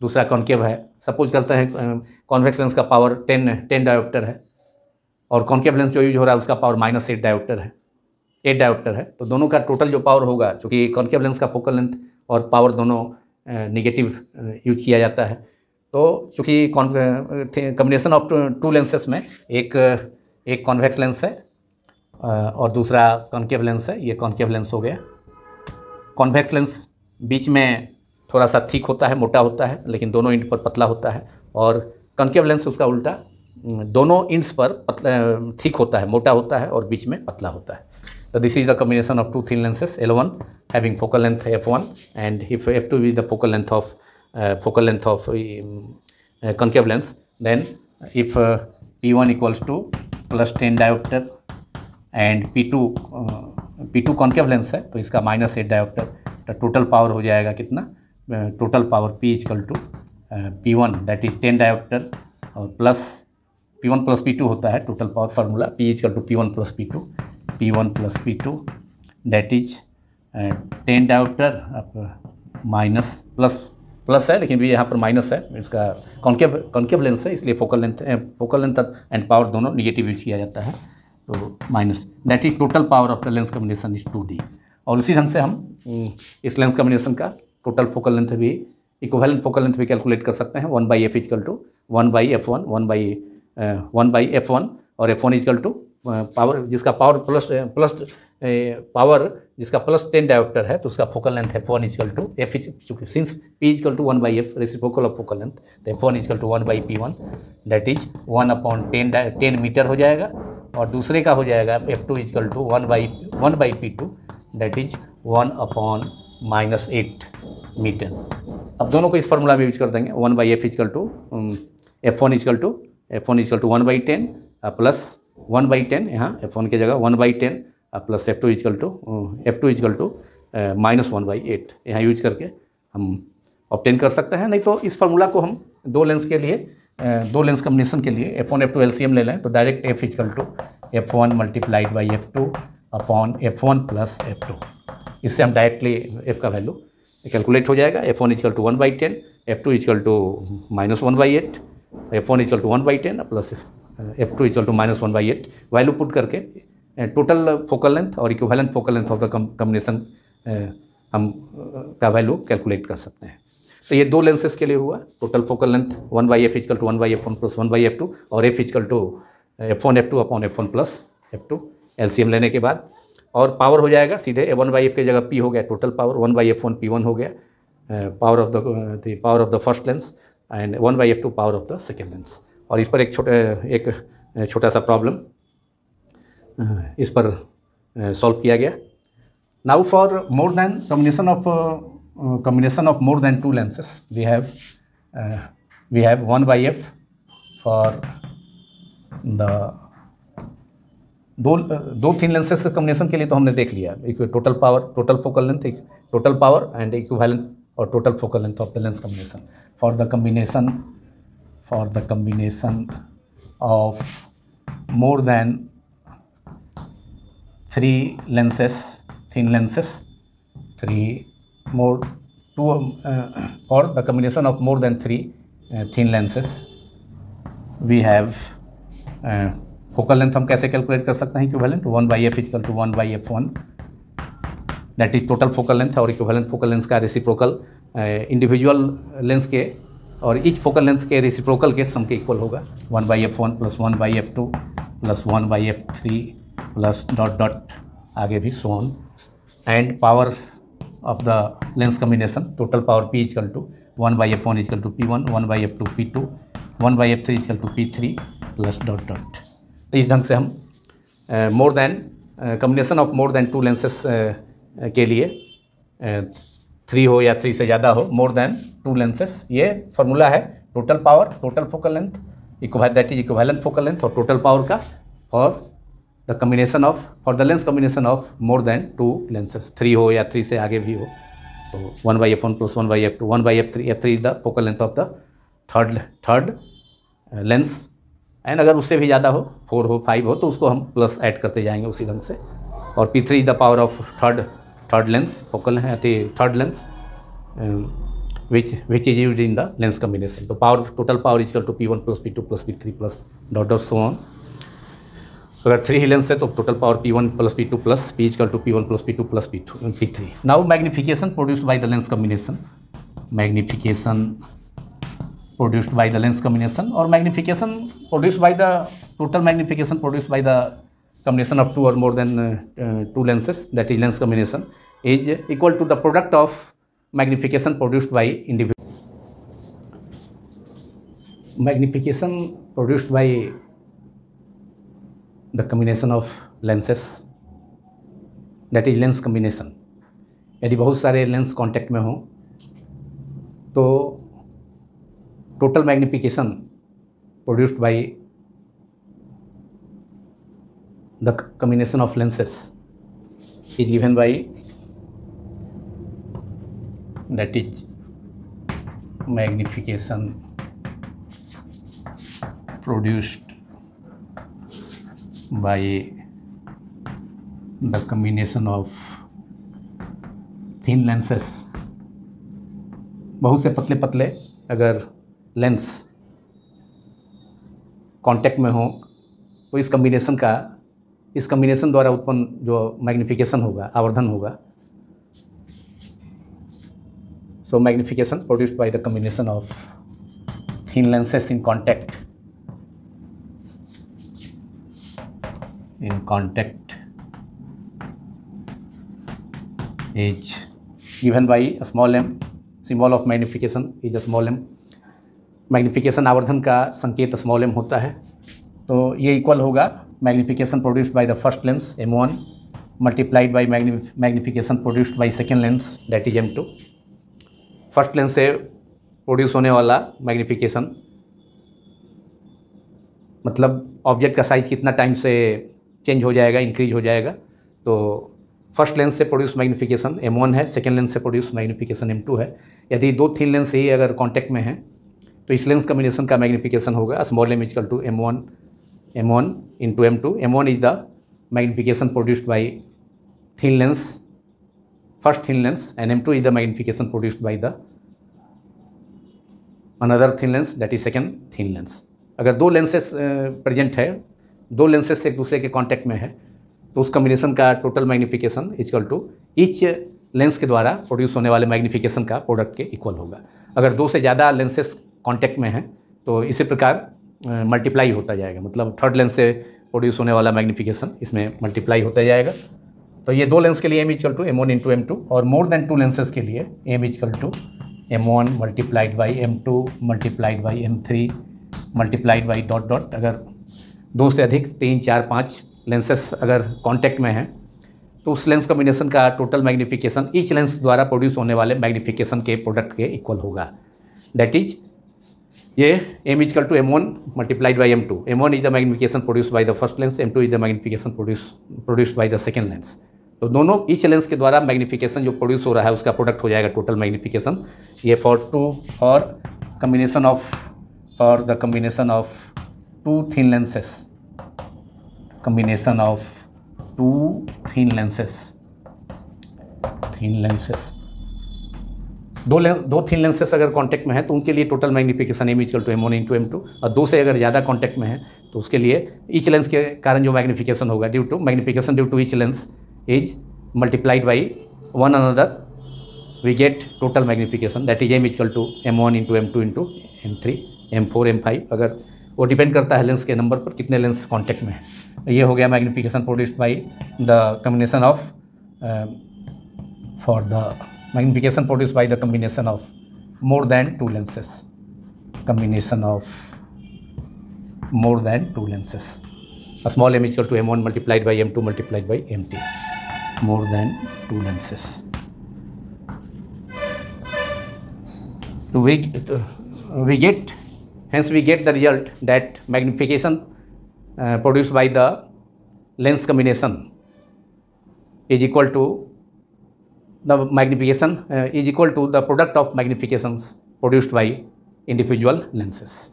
Speaker 1: दूसरा कॉन्केव है सपोज करते हैं कॉन्वेक्स लेंस का पावर टेन टेन डायोप्टर है और कॉन्केव लेंस जो यूज हो रहा है उसका पावर माइनस एट डायोप्टर है एट डायोप्टर है तो दोनों का टोटल जो पावर होगा चूँकि कॉन्केव लेंस का फोकल लेंथ और पावर दोनों निगेटिव यूज किया जाता है तो चूँकि कॉम्बिनेशन ऑफ टू लेंसेस में एक एक कॉन्वेक्स लेंस है और दूसरा कॉन्केव लेंस है ये कॉन्केव लेंस हो गया कॉन्वेक्स लेंस बीच में थोड़ा सा थीक होता है मोटा होता है लेकिन दोनों इंड पर पतला होता है और कॉन्केव लेंस उसका उल्टा दोनों इंड्स पर पतला थीक होता है मोटा होता है और बीच में पतला होता है So this is the combination of two thin lenses L1 having focal length f1 and if f2 is the focal length of uh, focal length of um, uh, concave lens then if uh, p1 equals to plus 10 diopter and p2 uh, p2 concave lens है तो इसका minus eight dioptre तो total power हो जाएगा कितना total power P is equal to P one that is ten dioptre और plus P one plus P two होता है total power formula P is equal to P one plus P two P1 plus P2 that is uh, 10 dioptre आप minus plus plus है लेकिन भी यहाँ पर minus है इसका कॉन्केब कॉन्केब लेंस है इसलिए focal length focal length and power दोनों निगेटिव यूज किया जाता है तो minus that is total power of the lens combination is two D और उसी ढंग से हम हम्म, इस लेंस कम्बिनेशन का टोटल फोकल लेंथ भी इक्वेलेंट फोकल लेंथ भी कैलकुलेट कर सकते हैं one by F is equal to one by F one one by one by F one और F one is equal to power जिसका पावर प्लस प्लस पावर जिसका plus ten dioptre है तो उसका focal length F one is equal to F is since P is equal to one by F focal of focal length तो F one is equal to one by P one that is one upon ten ten metre हो जाएगा और दूसरे का हो जाएगा F two is equal to one by one by P two that is one upon minus eight metre अब दोनों को इस फार्मूला में यूज कर देंगे one by F is equal to F one is equal to F one is equal to one by ten plus one by ten यहाँ F one की जगह one by ten plus F two is equal to F two is equal to minus one by eight यहाँ use करके हम obtain कर सकते हैं नहीं तो इस फार्मूला को हम दो लेंस के लिए uh, दो लेंस कम्बिनेशन के लिए F one F two L C M ले लें तो direct F is equal to F one multiplied by F two upon F one plus F two इससे हम डायरेक्टली एफ का वैल्यू कैलकुलेट हो जाएगा F one is equal to one by ten F two is equal to minus one by eight F one is equal to one by ten plus F two is to minus one by eight value put करके total focal length और equivalent focal length of the combination हम uh, का value calculate कर सकते हैं तो ये दो लेंसेज के लिए हुआ total focal length one by F is equal to one by F one plus one by F two और F is equal to F one F two upon F one plus F two L C M लेने के बाद और power हो जाएगा सीधे ए one by F की जगह पी हो गया total power one by F one P one हो गया power of the power of the first lens and one by F two power of the second lens और इस पर एक छोटा एक छोटा सा प्रॉब्लम इस पर सॉल्व किया गया now for more than combination of combination of more than two lenses we have we have one by F for the दो दो तीन लेंसेस के कम्बिनेशन के लिए तो हमने देख लिया एक total power total focal length एक टोटल पावर एंड इक्विवेलेंट और total focal length of the lens combination for the combination for the combination of more than three lenses thin lenses three more two uh, or the combination of more than three uh, thin lenses we have uh, focal length हम कैसे calculate कर सकते हैं equivalent one by F is equal to one by F one that is total focal length और equivalent focal length का reciprocal individual lens के और each focal length के रेसिप्रोकल के सम के इक्वल होगा one by F one plus one by F two plus one by F three plus dot dot आगे भी so on and power of the lens combination total power P is equal to one by F one is equal to P one one by F two P two one by F three is equal to P three plus dot dot तो इस ढंग से हम more than combination of more than two lenses के लिए uh, three हो या three से ज़्यादा हो मोर देन टू लेंसेस ये फार्मूला है total power total focal length equal that is equivalent focal length और टोटल पावर का for the combination of for the lens combination of more than two lenses three हो या three से आगे भी हो तो one by F one plus one by F two one by F three F three is the focal length of the third third lens and अगर उससे भी ज़्यादा हो फोर हो फाइव हो तो उसको हम प्लस ऐड करते जाएंगे उसी ढंग से और P three is the power of third third lens focal third lens third lens, um, which which is used in the lens combination. Power power total power is equal to P1 plus P2 plus P3 plus dot dot so so अगर three lens है तो total power P one plus P two plus P is to P one plus P two plus P two P three now magnification produced by the lens combination magnification produced by the lens combination और magnification produced by the total magnification produced by the combination of two or more than uh, two lenses that is lens combination is equal to the product of magnification produced by individual magnification produced by the combination of lenses that is lens combination यदि बहुत सारे lens contact में हों तो total magnification produced by the combination of lenses is given by that is magnification produced by the combination of thin lenses बहुत से पतले पतले अगर लेंस कांटेक्ट में हो तो इस कम्बिनेशन का इस कम्बिनेशन द्वारा उत्पन्न जो मैग्निफिकेशन होगा आवर्धन होगा so magnification produced by the combination of thin lenses in contact in contact is given by small M symbol of magnification is a small M magnification आवर्धन का संकेत स्मॉल एम होता है तो ये इक्वल होगा magnification produced by the first lens M1 multiplied by magnif magnification produced by second lens that is M2. First lens से produce होने वाला magnification मतलब ऑब्जेक्ट का साइज़ कितना टाइम से चेंज हो जाएगा इंक्रीज हो जाएगा तो फर्स्ट लेंस से प्रोड्यूस मैग्निफिकेशन M1 है सेकेंड लेंस से प्रोड्यूस मैग्नीफिकेशन M2 है यदि दो तीन लेंस ही अगर कांटेक्ट में हैं तो इस लेंस कम्बिनेशन का मैग्नीफिकेशन होगा small M is equal to M one M1 into M2. M1 is the magnification produced by thin lens, first thin lens and M2 is the magnification produced by the another thin lens that is second thin lens. अगर दो lenses present है दो lenses एक दूसरे के contact में है तो उस कम्बिनेशन का total magnification equal to each lens के द्वारा प्रोड्यूस होने वाले मैग्निफिकेशन का प्रोडक्ट के इक्वल होगा अगर दो से ज़्यादा लेंसेस कांटेक्ट में हैं तो इसी प्रकार मल्टीप्लाई होता जाएगा मतलब थर्ड लेंस से प्रोड्यूस होने वाला मैग्निफिकेशन इसमें मल्टीप्लाई होता जाएगा तो ये दो लेंस के लिए M is equal to M one into M two और मोर देन टू लेंसेज के लिए M is equal to M one multiplied by M two multiplied by M three multiplied by dot dot अगर दो से अधिक तीन चार पाँच लेंसेस अगर कॉन्टैक्ट में हैं तो उस लेंस कॉम्बिनेशन का टोटल मैग्निफिकेशन ईच लेंस द्वारा प्रोड्यूस होने वाले मैग्निफिकेशन के प्रोडक्ट के इक्वल होगा दैट इज ये M equal to M one multiplied by M two M one is the magnification produce by the first lens M two is the magnification produce produce by the second lens तो दोनों इस lens के द्वारा magnification जो produce हो रहा है उसका प्रोडक्ट हो जाएगा टोटल मैग्निफिकेशन ये फॉर टू और combination of for the combination of two thin lenses combination of two thin lenses thin lenses दो लेंस दो तीन लेंसेस अगर कांटेक्ट में है तो उनके लिए total magnification M is equal to M one into M two और दो से अगर ज़्यादा कांटेक्ट में है तो उसके लिए ईच लेंस के कारण जो मैग्निफिकेशन होगा due to magnification due to each lens is multiplied by one another we get total magnification that is M is equal to M one into M two into M three M four M five अगर वो depend करता है lens के number पर कितने lens contact में है ये हो गया magnification produced by the combination of for the magnification produced by the combination of more than two lenses combination of more than two lenses a small m is equal to m1 multiplied by m2 multiplied by m m2 more than two lenses so we, we get hence we get the result that magnification uh, produced by the lens combination is equal to the magnification uh, is equal to the product of magnifications produced by individual lenses.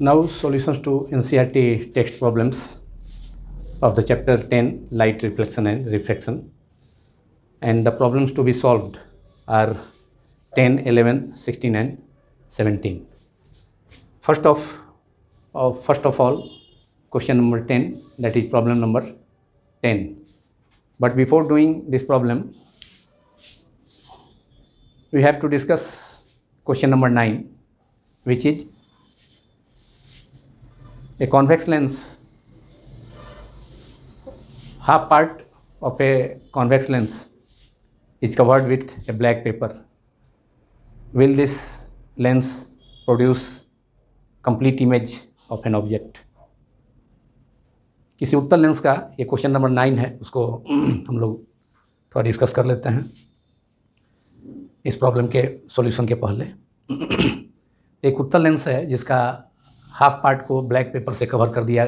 Speaker 1: Now solutions to NCRT text problems of the chapter 10 light reflection and refraction and the problems to be solved are 10, 11, 16 and 17. First of, uh, first of all question number 10 that is problem number 10 but before doing this problem we have to discuss question number 9 which is a convex lens half part of a convex lens is covered with a black paper will this lens produce complete image of an object किसी उत्तर lens का ये question number nine है उसको हम लोग थोड़ा discuss कर लेते हैं इस प्रॉब्लम के सॉल्यूशन के पहले एक उत्तर लेंस है जिसका हाफ पार्ट को ब्लैक पेपर से कवर कर दिया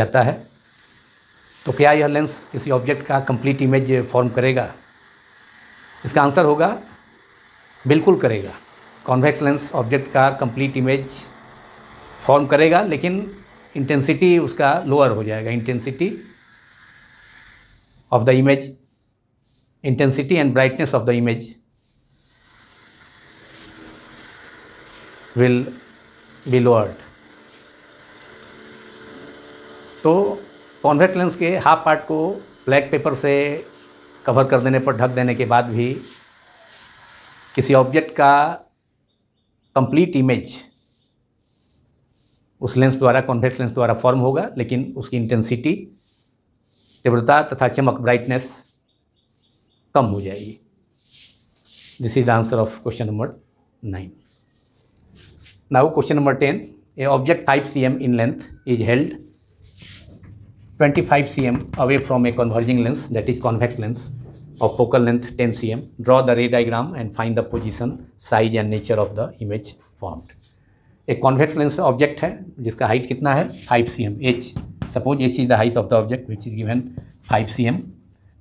Speaker 1: जाता है तो क्या यह लेंस किसी ऑब्जेक्ट का कंप्लीट इमेज फॉर्म करेगा इसका आंसर होगा बिल्कुल करेगा कॉन्वेक्स लेंस ऑब्जेक्ट का कंप्लीट इमेज फॉर्म करेगा लेकिन इंटेंसिटी उसका लोअर हो जाएगा intensity of the image intensity and brightness of the image will be lower तो कॉन्वेक्स लेंस के हाफ पार्ट को ब्लैक पेपर से कवर कर देने पर ढक देने के बाद भी किसी ऑब्जेक्ट का कंप्लीट इमेज उस लेंस द्वारा कॉन्वेक्स लेंस द्वारा फॉर्म होगा लेकिन उसकी इंटेंसिटी तीव्रता तथा चमक ब्राइटनेस कम हो जाएगी this is the answer of question number nine now question number ten a object five C M in length is held twenty five C M away from a converging lens that is convex lens focal length ten 10 M draw the ray diagram and find the position size and nature of the image formed एक convex lens object है जिसका height कितना है five C M H suppose H is the height of the object which is given five C M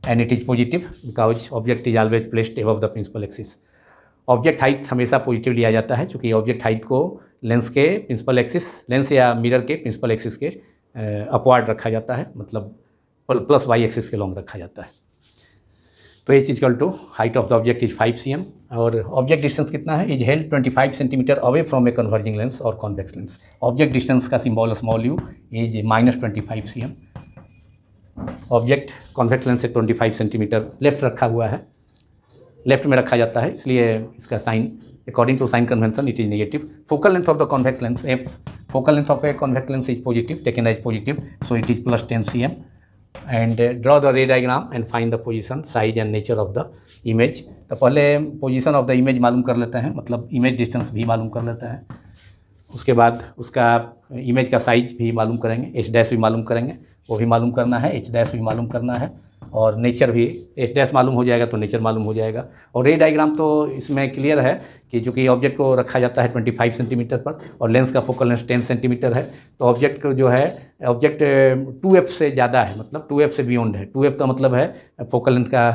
Speaker 1: and it is positive because object is always placed above the principal axis object height हमेशा positive लिया जाता है चूँकि object height को lens के principal axis lens या mirror के principal axis के अपवार्ड रखा जाता है मतलब प्लस वाई एक्सिस के लॉन्ग रखा जाता है तो H equal to height of the object is 5 C और ऑब्जेक्ट डिस्टेंस कितना है is held 25 centimetre away from a converging lens और कॉन्वेक्स लेंस ऑब्जेक्ट डिस्टेंस का symbol small U is minus twenty five C object convex lens से twenty five centimetre left रखा हुआ है left में रखा जाता है इसलिए इसका sign according to sign convention it is negative focal length of the convex lens F focal length of a convex lens is positive taken as positive so it is plus ten C and uh, draw the ray diagram and find the position size and nature of the image तो पहले position of the image मालूम कर लेते हैं मतलब image distance भी मालूम कर लेते हैं उसके बाद उसका image का size भी मालूम करेंगे h डैश भी मालूम करेंगे वो भी मालूम करना है h डैश भी मालूम करना है और नेचर भी एच डैस मालूम हो जाएगा तो नेचर मालूम हो जाएगा और रे डायग्राम तो इसमें क्लियर है कि चूँकि ऑब्जेक्ट को रखा जाता है 25 सेंटीमीटर पर और लेंस का फोकल लेंथ 10 सेंटीमीटर है तो ऑब्जेक्ट जो है ऑब्जेक्ट टू एफ से ज़्यादा है मतलब टू एफ से बियॉन्ड है टू एफ का मतलब है फोकल लेंथ का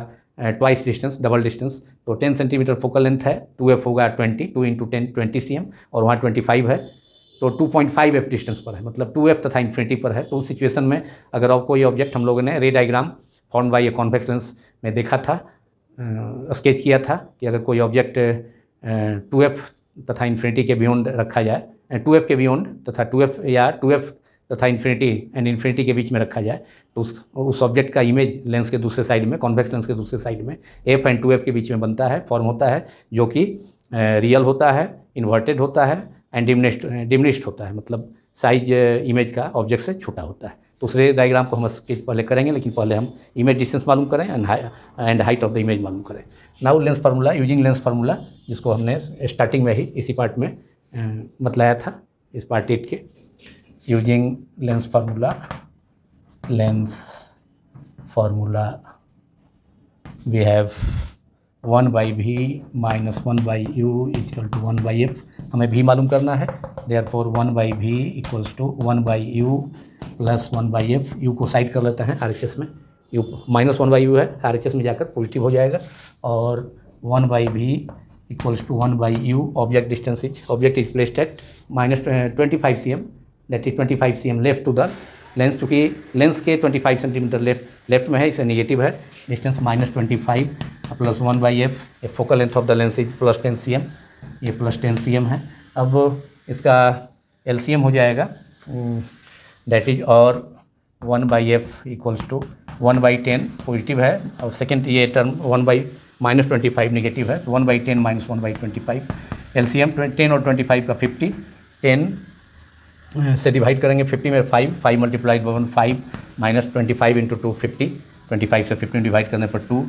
Speaker 1: ट्वाइस डिस्टेंस डबल डिस्टेंस तो टेन सेंटीमीटर फोकल लेंथ है टू एफ होगा twenty two into ten twenty C M और वहाँ फाइव है तो 2.5 एफ डिस्टेंस पर है मतलब 2f तथा इन्फिनिटी पर है तो उस सिचुएशन में अगर कोई ऑब्जेक्ट हम लोगों ने रे डायग्राम कॉन बाई ए कॉन्वेक्स लेंस में देखा था स्केच किया था कि अगर कोई ऑब्जेक्ट टू एफ तथा इन्फिनिटी के बियॉन्ड रखा जाए टू एफ के बियॉन्ड तथा टू एफ या टू एफ तथा इन्फिनिटी एंड इन्फिनिटी के बीच में रखा जाए तो उस उस ऑब्जेक्ट का इमेज लेंस के दूसरे साइड में कॉन्वेक्स लेंस के दूसरे साइड में एफ एंड टू एफ के बीच में बनता है फॉर्म होता है जो कि रियल होता है इन्वर्टेड होता है एंड डिमनिस्ट डिमनिस्ट होता है मतलब साइज इमेज का ऑब्जेक्ट से छोटा होता है दूसरे डायग्राम को हम स्केच पहले करेंगे लेकिन पहले हम इमेज डिस्टेंस मालूम करें and and height of the image मालूम करें now lens formula using lens formula जिसको हमने स्टार्टिंग में ही इसी पार्ट में बतलाया था इस पार्ट एट के using lens formula lens formula we have one by we minus one by U equal to one by F हमें भी मालूम करना है therefore one by V equals to one by you plus one by F U को side कर लेते हैं आर में U minus one by U है आर में जाकर पॉजिटिव हो जाएगा और one by V equals to one by U object distance is object is placed at minus twenty five C M that is twenty five C M left to the lens चूँकि lens के twenty five centimetre left left में है इसे negative है distance minus twenty five plus one by F a focal length of the lens is plus ten C M ये plus ten C M है अब इसका एल सी एम हो जाएगा hmm, दैट इज और one by F equals to one by ten positive है और second ये term one by minus twenty five negative है one by ten minus one by twenty five L C M ten और twenty five का fifty ten uh, से divide करेंगे fifty में five five multiplied by one five minus twenty five into two fifty twenty five से fifty divide करने पर to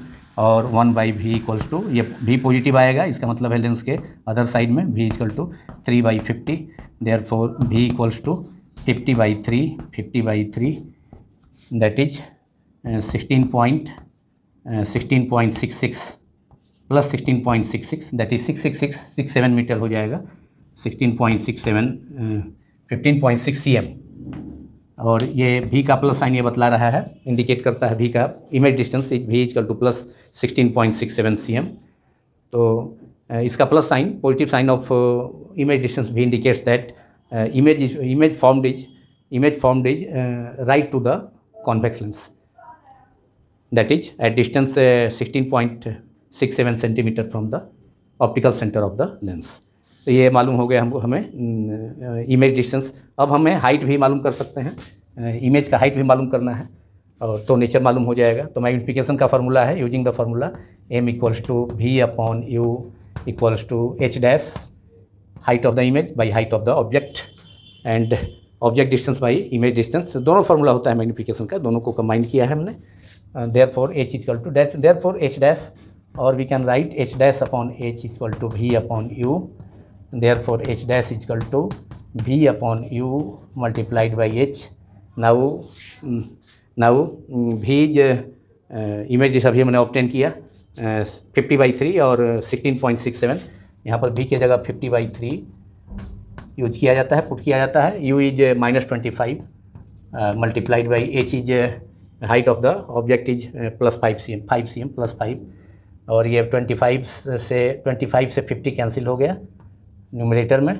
Speaker 1: और one by V equals to ये भी पॉजिटिव आएगा इसका मतलब है लेंस के अदर साइड में V equal to three by fifty therefore V equals to fifty by three fifty by three that is sixteen point sixteen point six six plus sixteen point six six that is six six six seven metre हो जाएगा sixteen point six seven fifteen point six C M और ये भी का plus sign ये बतला रहा है इंडिकेट करता है तो, uh, uh, भी का image distance V equal to plus sixteen point six seven C M तो इसका plus sign positive sign of image distance भी indicates that Uh, image is, image formed is image formed is uh, right to the convex lens that is at distance 16.67 uh, centimetre from the optical centre of the lens तो ये मालूम हो गया हमको हमें image distance अब हमें height भी मालूम कर सकते हैं इमेज का हाइट भी मालूम करना है और तो नेचर मालूम हो जाएगा तो मैग्निफिकेशन का फार्मूला है using the formula m equals to v upon u equals to h dash height of the image by height of the object and object distance by image distance दोनों formula होता है magnification का दोनों को combined किया है हमने therefore h equal to dash therefore h dash और we can write h dash upon h equal to v upon u therefore h dash equal to v upon u multiplied by h now now we image अभी हमने obtain किया fifty by three और sixteen point six seven यहाँ पर B की जगह fifty by three use किया जाता है पुट किया जाता है u is minus twenty five multiplied by h is height of the object is plus five C m five C m plus five और ये ट्वेंटी फाइव से ट्वेंटी फाइव से फिफ्टी कैंसिल हो गया न्यूमिनेटर में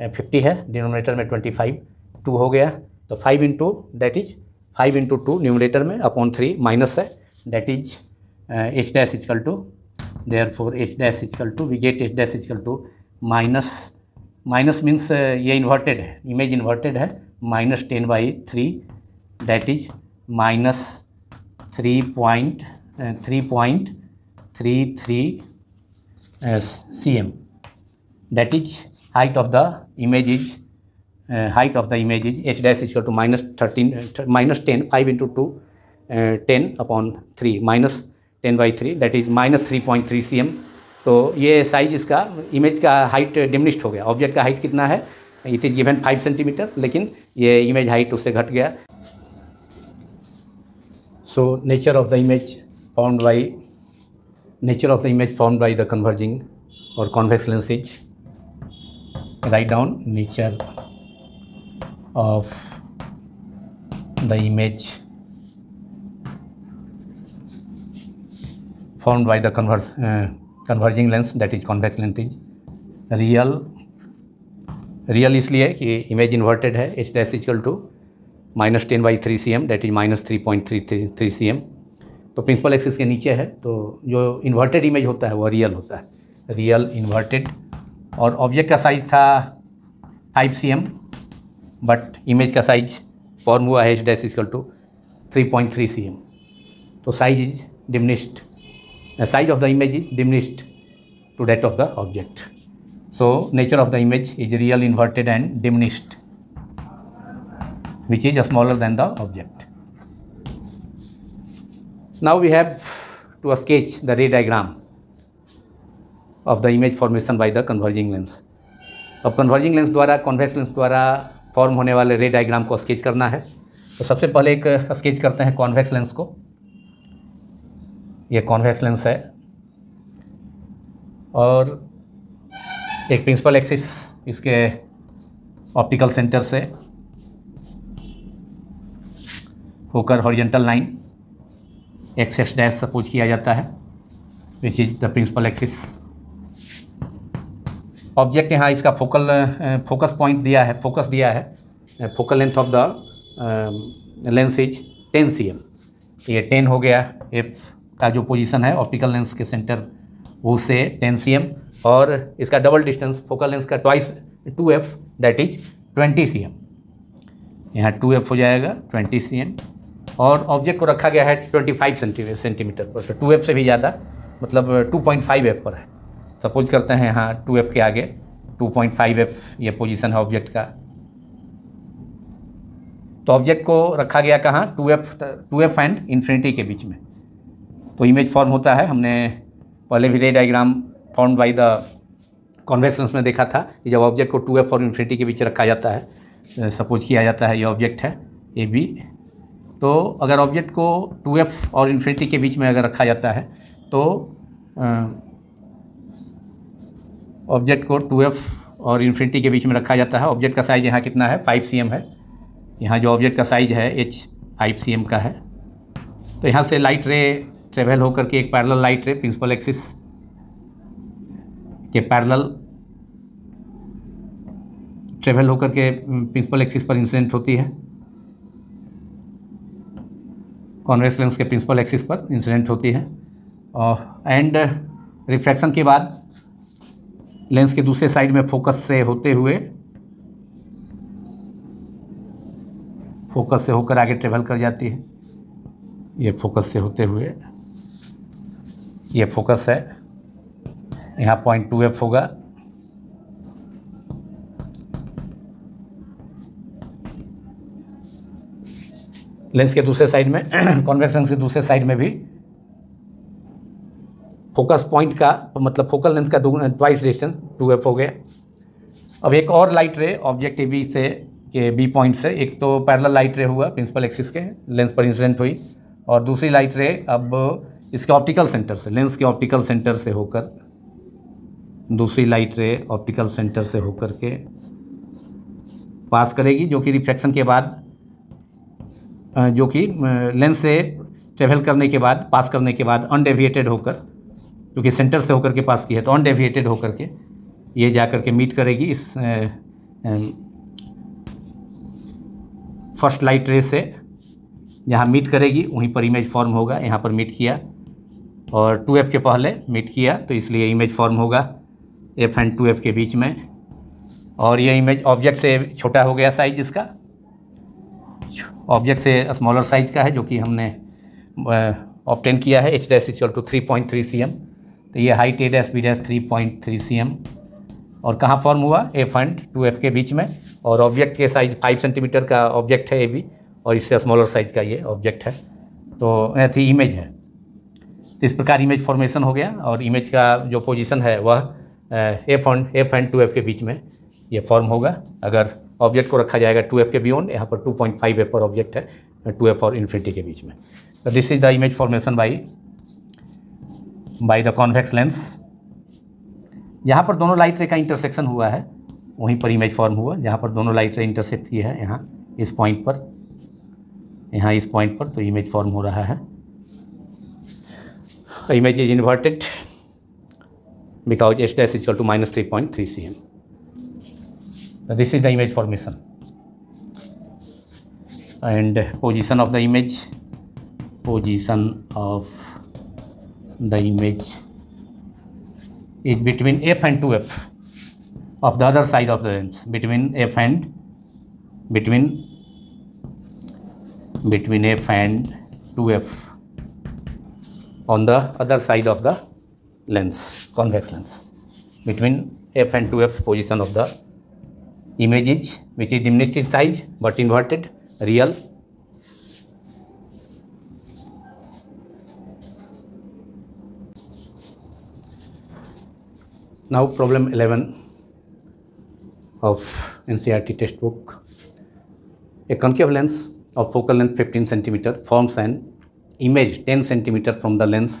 Speaker 1: फिफ्टी uh, है denominator में twenty five two हो गया तो five into that is five into two numerator में अपॉन थ्री माइनस है that is h dash equal to therefore h dash is equal to we get h dash is equal to minus minus means ये inverted है image inverted है minus ten by three that is minus three point three point three three c M that is height of the image is height of the image is h dash is to minus thirteen minus ten five into two ten upon three minus ten by three that is minus three point three c M तो ये size इसका image का height diminished हो गया object का height कितना है it is given five centimetre लेकिन ये इमेज हाइट उससे घट गया so nature of the image found by nature of the image found by the converging और convex lenses right down nature of the image formed by the converge, uh, converging lens that is convex lens is real real इसलिए कि image inverted है h dash equal to minus ten by three c m that is minus three point three three three c M तो principal axis के नीचे है तो जो inverted image होता है वो रियल होता है रियल इन्वर्टेड और ऑब्जेक्ट का साइज़ था five C m but image का साइज फॉर्म हुआ है h dash equal to three point three c M तो size is diminished the size of the image is diminished to that of the object. So, nature of the image is real inverted and diminished which is smaller than the object. Now we have to sketch the ray diagram of the image formation by the converging lens. अब converging lens द्वारा convex lens द्वारा form होने वाले रे diagram को sketch करना है तो सबसे पहले एक स्केच करते हैं कॉन्वेक्स लेंस को ये कॉन्वेक्स लेंस है और एक प्रिंसिपल एक्सिस इसके ऑप्टिकल सेंटर से होकर horizontal line axis dash suppose किया जाता है which is the principal axis object यहाँ इसका फोकल फोकस पॉइंट दिया है फोकस दिया है focal length of the lens is ten c ये टेन हो गया एफ का जो पोजीशन है ऑप्टिकल लेंस के सेंटर वो से टेन सी और इसका डबल डिस्टेंस फोकल लेंस का twice two f that is twenty C m यहाँ टू एफ हो जाएगा ट्वेंटी सी एम और ऑब्जेक्ट को रखा गया है ट्वेंटी फाइव सेंटीमीटर पर तो टू एफ से भी ज़्यादा मतलब टू पॉइंट फाइव एफ पर है सपोज करते हैं यहाँ टू एफ के आगे टू पॉइंट फाइव एफ ये पोजिशन है ऑब्जेक्ट का तो ऑब्जेक्ट को रखा गया कहाँ two F two f and infinity के बीच में तो इमेज फॉर्म होता है हमने पहले भी ray diagram form by the convex lens में देखा था कि जब ऑब्जेक्ट को टू एफ और इन्फिनिटी के बीच रखा जाता है सपोज किया जाता है ये ऑब्जेक्ट है ए बी तो अगर ऑब्जेक्ट को टू एफ और इन्फिनिटी के बीच में अगर रखा जाता है तो ऑब्जेक्ट को टू एफ और इन्फिनिटी के बीच में रखा जाता है ऑब्जेक्ट का साइज़ यहाँ कितना है फाइव सी है यहाँ जो ऑब्जेक्ट का साइज़ है एच फाइव सी का है तो यहाँ से लाइट रे ट्रेवल होकर के एक parallel light ray principal axis के पैरल ट्रेवल होकर के प्रिंसिपल एक्सिस पर इंसिडेंट होती है कॉन्वेक्स लेंस के प्रिंसिपल एक्सिस पर इंसिडेंट होती है और एंड रिफ्रैक्शन के बाद लेंस के दूसरे साइड में फोकस से होते हुए फोकस से होकर आगे ट्रेवल कर जाती है ये फोकस से होते हुए ये फोकस है यहाँ पॉइंट टू एफ होगा लेंस के दूसरे साइड में कॉन्वेक्स [CLEARS THROAT] लेंस के दूसरे साइड में भी फोकस पॉइंट का मतलब फोकल लेंथ का ट्वाइस डिस्टेंस टू एफ हो गया अब एक और लाइट रे ऑब्जेक्ट ए बी से के बी पॉइंट से एक तो पैरल लाइट रे हुआ प्रिंसिपल एक्सिस के लेंस पर इंसिडेंट हुई और दूसरी लाइट रे अब इसके ऑप्टिकल सेंटर से लेंस के ऑप्टिकल सेंटर से होकर दूसरी लाइट रे ऑप्टिकल सेंटर से होकर के पास करेगी जो कि रिफ्रैक्शन के बाद जो कि लेंस से ट्रेवल करने के बाद पास करने के बाद अनडेविएटेड होकर क्योंकि सेंटर से होकर के पास की है तो अनडेविएटेड होकर के ये जा के मीट करेगी इस फर्स्ट लाइट रे से जहाँ मीट करेगी वहीं पर इमेज फॉर्म होगा यहाँ पर मीट किया और टू एफ के पहले मीट किया तो इसलिए इमेज फॉर्म होगा एफ एंड टू एफ के बीच में और ये इमेज ऑब्जेक्ट से छोटा हो गया साइज इसका ऑब्जेक्ट से स्मॉलर साइज का है जो कि हमने ऑप्टेन किया है h dash is to three point three c M तो ये height A dash B dash three point three c M और कहाँ फॉर्म हुआ ए एंड टू एफ के बीच में और ऑब्जेक्ट के साइज फाइव सेंटीमीटर का ऑब्जेक्ट है ये भी और इससे स्मॉलर साइज का ये ऑब्जेक्ट है तो ऐसी इमेज है इस प्रकार इमेज फॉर्मेशन हो गया और इमेज का जो पोजीशन है वह f and f and two F के बीच में ये फॉर्म होगा अगर ऑब्जेक्ट को रखा जाएगा टू एफ के बियॉन्ड यहाँ पर टू पॉइंट फाइव एफ पर ऑब्जेक्ट है टू एफ और इन्फिनिटी के बीच में तो this is the image formation by by the convex lens जहाँ पर दोनों लाइट रे का इंटरसेक्शन हुआ है वहीं पर इमेज फॉर्म हुआ जहाँ पर दोनों लाइट रे इंटरसेक्ट किए हैं यहाँ इस पॉइंट पर यहाँ इस पॉइंट पर तो इमेज फॉर्म हो रहा है The image is inverted because h dash is equal to minus 3.3 cm. this is the image formation and position of the image position of the image is between f and 2f of the other side of the lens between f and between between f and 2f on the other side of the lens, convex lens. Between f and 2f position of the image is, which is diminished in size but inverted, real. Now problem 11 of NCRT textbook. A concave lens of focal length 15 cm forms an image 10 centimeter from the lens,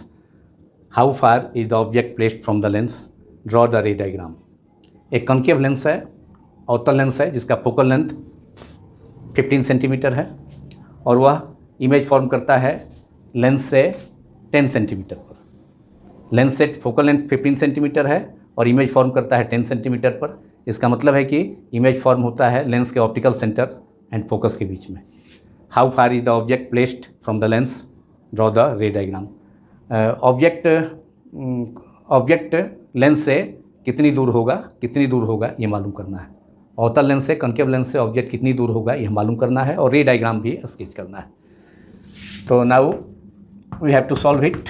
Speaker 1: how far is the object placed from the lens, draw the ray diagram. एक concave lens है अवतल lens है जिसका focal length 15 centimetre है और वह image form करता है लेंस से 10 सेंटीमीटर पर लेंस से फोकल लेंथ 15 सेंटीमीटर है और इमेज फॉर्म करता है 10 सेंटीमीटर पर इसका मतलब है कि इमेज फॉर्म होता है लेंस के ऑप्टिकल सेंटर एंड फोकस के बीच में how far is the object placed from the lens draw the ray diagram uh, object object mm, lens से कितनी दूर होगा कितनी दूर होगा ये मालूम करना है अवतल लेंस से कंकेव लेंस से ऑब्जेक्ट कितनी दूर होगा यह मालूम करना है और रे डायग्राम भी स्केच करना है तो now we have to solve it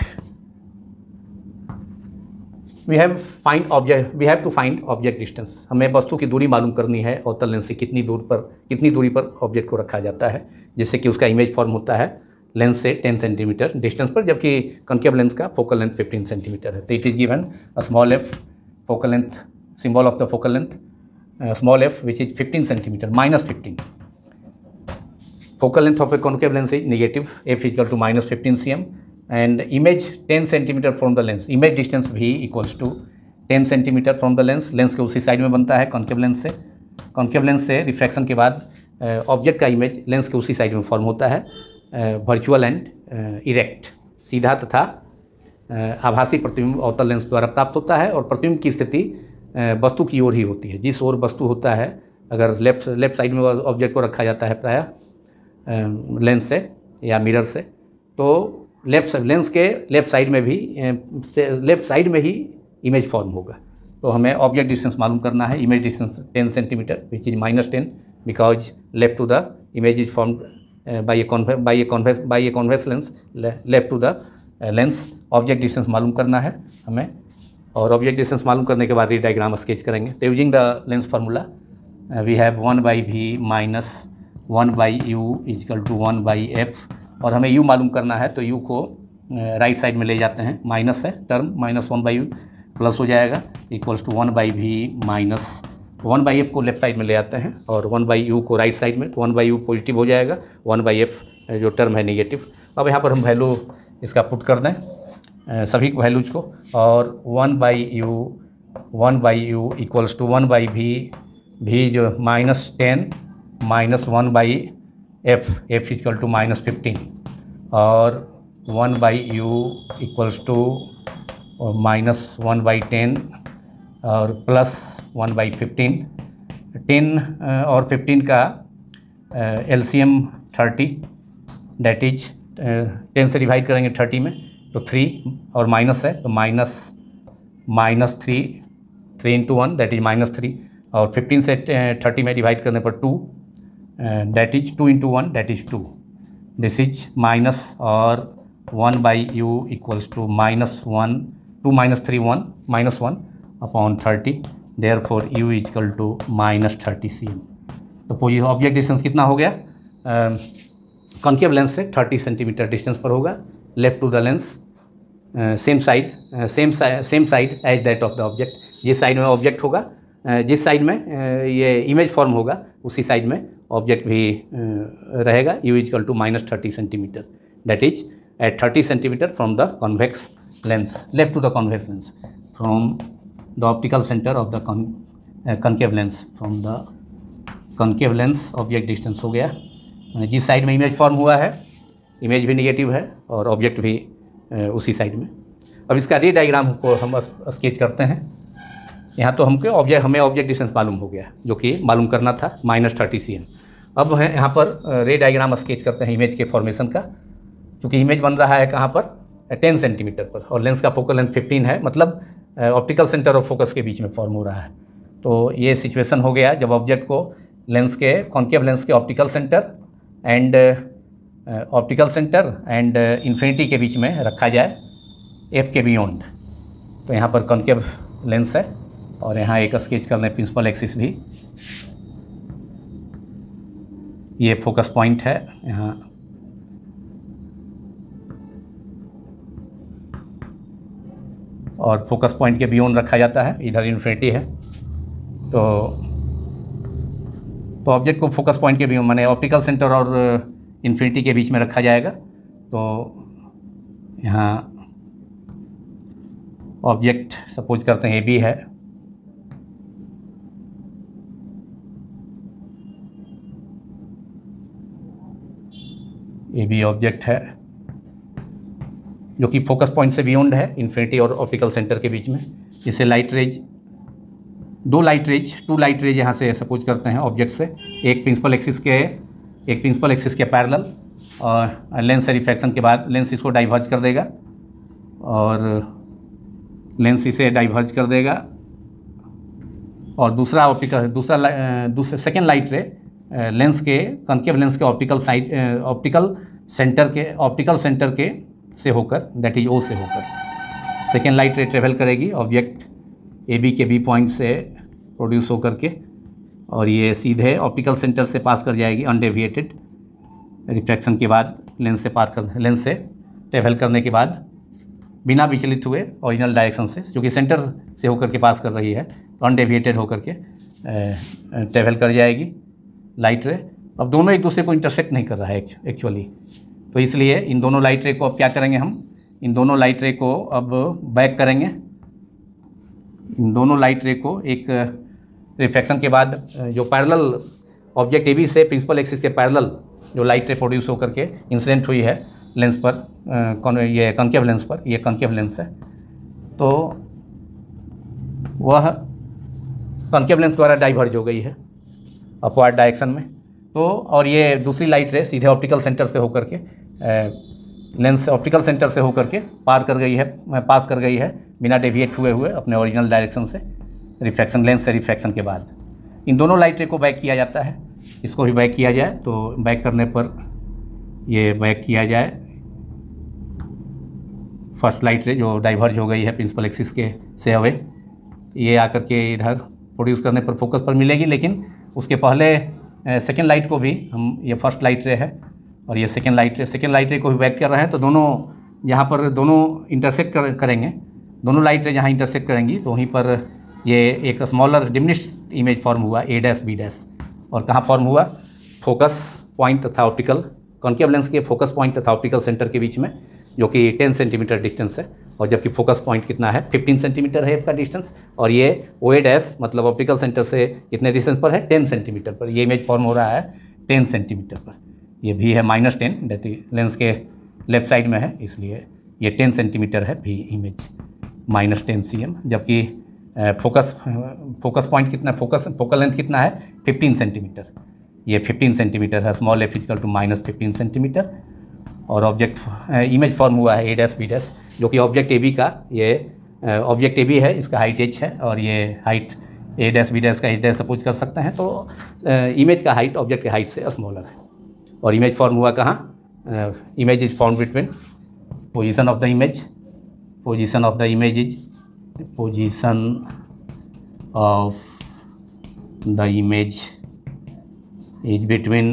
Speaker 1: we have find object we have to find object distance हमें वस्तु की दूरी मालूम करनी है औतल लेंस से कितनी दूर पर कितनी दूरी पर ऑब्जेक्ट को रखा जाता है जिससे कि उसका इमेज फॉर्म होता है लेंस से 10 सेंटीमीटर डिस्टेंस पर जबकि कंकेब लेंस का फोकल लेंथ 15 सेंटीमीटर है तो it is given small f focal length symbol of the focal length small f which is 15 centimetre minus fifteen focal length of a concave lens is negative f is to minus fifteen c and image image 10 centimeter from the lens image distance v equals to 10 centimeter from lens lens के उसी side में बनता है कॉन्केब lens से कॉन्केब lens से refraction के बाद object uh, का इमेज लेंस के उसी साइड में फॉर्म होता है वर्चुअल एंड इरेक्ट सीधा तथा आभासी प्रतिबिंब अवतल लेंस द्वारा प्राप्त होता है और प्रतिबिंब की स्थिति वस्तु की ओर ही होती है जिस ओर वस्तु होता है अगर लेफ्ट लेफ्ट साइड में ऑब्जेक्ट को रखा जाता है प्रायः लेंस से या मिरर से तो लेफ्ट लेंस के लेफ्ट साइड में भी लेफ्ट साइड में ही इमेज फॉर्म होगा तो हमें ऑब्जेक्ट डिस्टेंस मालूम करना है image distance ten centimetre which is minus ten because left to the image is form Uh, by a convex by a convex by a convex lens left to the lens object distance मालूम करना है हमें और object distance मालूम करने के बाद ये डायग्राम स्केच करेंगे तो using the lens formula we have one by we minus one by you equal to one by f और हमें यू मालूम करना है तो यू को राइट uh, साइड में ले जाते हैं माइनस है term minus one by you plus हो जाएगा equals to one by we minus one by f को लेफ्ट साइड में ले आते हैं और वन बाई यू को राइट साइड में वन बाई यू पॉजिटिव हो जाएगा वन बाई एफ जो टर्म है निगेटिव अब यहाँ पर हम वैल्यू इसका पुट कर दें सभी वैल्यूज को और one by u one by you equals to one by भी भी जो minus ten minus one by F f equal to minus fifteen और one by you equals to minus one by ten और plus one by fifteen ten और fifteen का L C M thirty that is ten से divide करेंगे thirty में तो three और minus है तो minus minus three three into one that is minus three और फिफ्टीन से थर्टी uh, में डिवाइड करने पर two that is two into one that is two this is minus और one by you equals to minus one two minus three one minus one upon thirty therefore is equal to minus thirty c M तो position object distance कितना हो गया concave lens से 30 centimetre distance पर होगा left to the lens same side same same side as that of the object जिस side में object होगा जिस साइड में ये इमेज फॉर्म होगा उसी साइड में ऑब्जेक्ट भी रहेगा u is equal to minus thirty centimetre that is at thirty centimetre from the convex lens left to the convex lens from the optical center of the con uh, concave lens from the concave lens object distance हो गया जिस side में image form हुआ है image भी negative है और object भी uh, उसी साइड में अब इसका रे डाइग्राम को हम स्केच करते हैं यहाँ तो हमको ऑब्जेक्ट हमें ऑब्जेक्ट डिस्टेंस मालूम हो गया जो कि मालूम करना था माइनस थर्टी सी एन अब यहाँ पर रे डाइग्राम स्केच करते हैं इमेज के फॉर्मेशन का क्योंकि इमेज बन रहा है कहाँ पर टेन uh, सेंटीमीटर पर और लेंस का फोकल लेंथ फिफ्टीन है मतलब ऑप्टिकल सेंटर और फोकस के बीच में फॉर्म हो रहा है तो ये सिचुएशन हो गया जब ऑब्जेक्ट को लेंस के कॉन्केव लेंस के optical centre and optical centre and infinity के बीच में रखा जाए एफ के बियॉन्ड तो यहाँ पर कॉन्केव लेंस है और यहाँ एक स्केच कर लें प्रिंसिपल एक्सिस भी ये फोकस पॉइंट है यहाँ और फोकस पॉइंट के बियॉन्ड रखा जाता है इधर इन्फिनिटी है तो तो ऑब्जेक्ट को फोकस पॉइंट के बियॉन्ड माने ऑप्टिकल सेंटर और इन्फिनिटी uh, के बीच में रखा जाएगा तो यहाँ ऑब्जेक्ट सपोज करते हैं ए बी है ए बी ऑब्जेक्ट है जो कि फोकस पॉइंट से बियॉन्ड है इन्फिनिटी और ऑप्टिकल सेंटर के बीच में जिससे लाइट रेज दो light rays two light rays यहाँ से सपोज करते हैं ऑब्जेक्ट से एक प्रिंसिपल एक्सिस के एक प्रिंसिपल एक्सिस के पैरल और लेंस से रिफ्रैक्शन के बाद लेंस इसको डाइवर्ज कर देगा और लेंस इसे डाइवर्ज कर देगा और दूसरा ऑप्टिकल दूसरा दूसरा सेकेंड लाइट रे लेंस के कंकेब लेंस के ऑप्टिकल साइड ऑप्टिकल सेंटर के ऑप्टिकल सेंटर के से होकर दैट इज ओ से होकर सेकेंड लाइट रे ट्रेवल करेगी ऑब्जेक्ट ए बी के बी पॉइंट से प्रोड्यूस होकर के और ये सीधे ऑप्टिकल सेंटर से पास कर जाएगी अनडेविएटेड रिफ्रैक्शन के बाद लेंस से पार कर लेंस से ट्रेवल करने के बाद बिना विचलित हुए ओरिजिनल डायरेक्शन से क्योंकि सेंटर से होकर के पास कर रही है अनडेविएटेड होकर के ट्रेवल कर जाएगी लाइट रे अब दोनों एक दूसरे को इंटरसेक्ट नहीं कर रहा है एक्चुअली तो इसलिए इन दोनों लाइट रे को अब क्या करेंगे हम इन दोनों लाइट रे को अब बैक करेंगे इन दोनों लाइट रे को एक रिफ्लेक्शन के बाद जो पैरल ऑब्जेक्ट ए बी से प्रिंसिपल एक्सिस के पैरल जो लाइट रे प्रोड्यूस होकर के इंसिडेंट हुई है लेंस पर कौन ये कंकेव लेंस पर ये कंकेव लेंस है तो वह कंकेव लेंस द्वारा डाइवर्ज हो गई है अपवार्ड डायरेक्शन में तो और ये दूसरी लाइट रे सीधे ऑप्टिकल सेंटर से होकर के लेंस ऑप्टिकल सेंटर से होकर के पार कर गई है पास कर गई है बिना डेविएट हुए हुए अपने ओरिजिनल डायरेक्शन से रिफ्रैक्शन लेंस से रिफ्रैक्शन के बाद इन दोनों लाइट रे को बैक किया जाता है इसको भी बैक किया जाए तो बैक करने पर ये बैक किया जाए फर्स्ट लाइट रे जो डाइवर्ज हो गई है प्रिंसिपल एक्सिस के से अवे ये आकर के इधर प्रोड्यूस करने पर फोकस पर मिलेगी लेकिन उसके पहले सेकेंड लाइट को भी हम ये फर्स्ट लाइट रे है और ये second light ray second light ray को भी बैक कर रहे हैं तो दोनों यहाँ पर दोनों इंटरसेक्ट कर, करेंगे दोनों लाइट रे जहाँ इंटरसेक्ट करेंगी तो वहीं पर ये एक स्मॉलर डिमिनिश इमेज फॉर्म हुआ ए डैस बी डैस और कहाँ फॉर्म हुआ फोकस पॉइंट तथा ऑप्टिकल कॉन्केव लेंस के फोकस पॉइंट तथा ऑप्टिकल सेंटर के बीच में जो कि 10 सेंटीमीटर डिस्टेंस है और जबकि फोकस पॉइंट कितना है 15 सेंटीमीटर है इसका डिस्टेंस और ये ओ ए डैस मतलब ऑप्टिकल सेंटर से कितने डिस्टेंस पर है 10 सेंटीमीटर पर ये इमेज फॉर्म हो रहा है 10 सेंटीमीटर पर ये भी है माइनस टेन डेट लेंस के लेफ्ट साइड में है इसलिए ये टेन सेंटीमीटर है भी image minus ten C M जबकि फोकस फोकस पॉइंट कितना फोकस फोकल लेंथ कितना है फिफ्टीन सेंटीमीटर ये फिफ्टीन सेंटीमीटर है small F equal to minus fifteen centimetre और ऑब्जेक्ट इमेज फॉर्म हुआ है ए डैस बी डैस जो कि ऑब्जेक्ट ए बी का ये ऑब्जेक्ट ए बी है इसका हाइट एच है और ये height A dash B dash का एच डैस सपोज कर सकते हैं तो इमेज का हाइट ऑब्जेक्ट के हाइट से स्मॉलर है और इमेज फॉर्म हुआ कहाँ image is form between position of the image position of the image is position of the image is between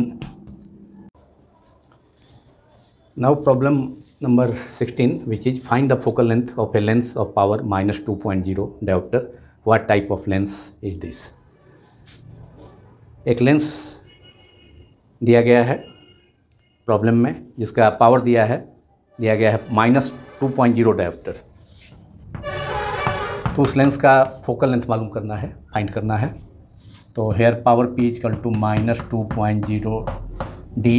Speaker 1: now problem number sixteen which is find the focal length of a lens of power minus two point zero dioptre watt type of lens is this एक lens दिया गया है problem में जिसका power दिया है दिया गया है minus two point zero dioptre तो उस लेंस का फोकल लेंथ मालूम करना है फाइंड करना है तो here power P is equal to minus two point zero D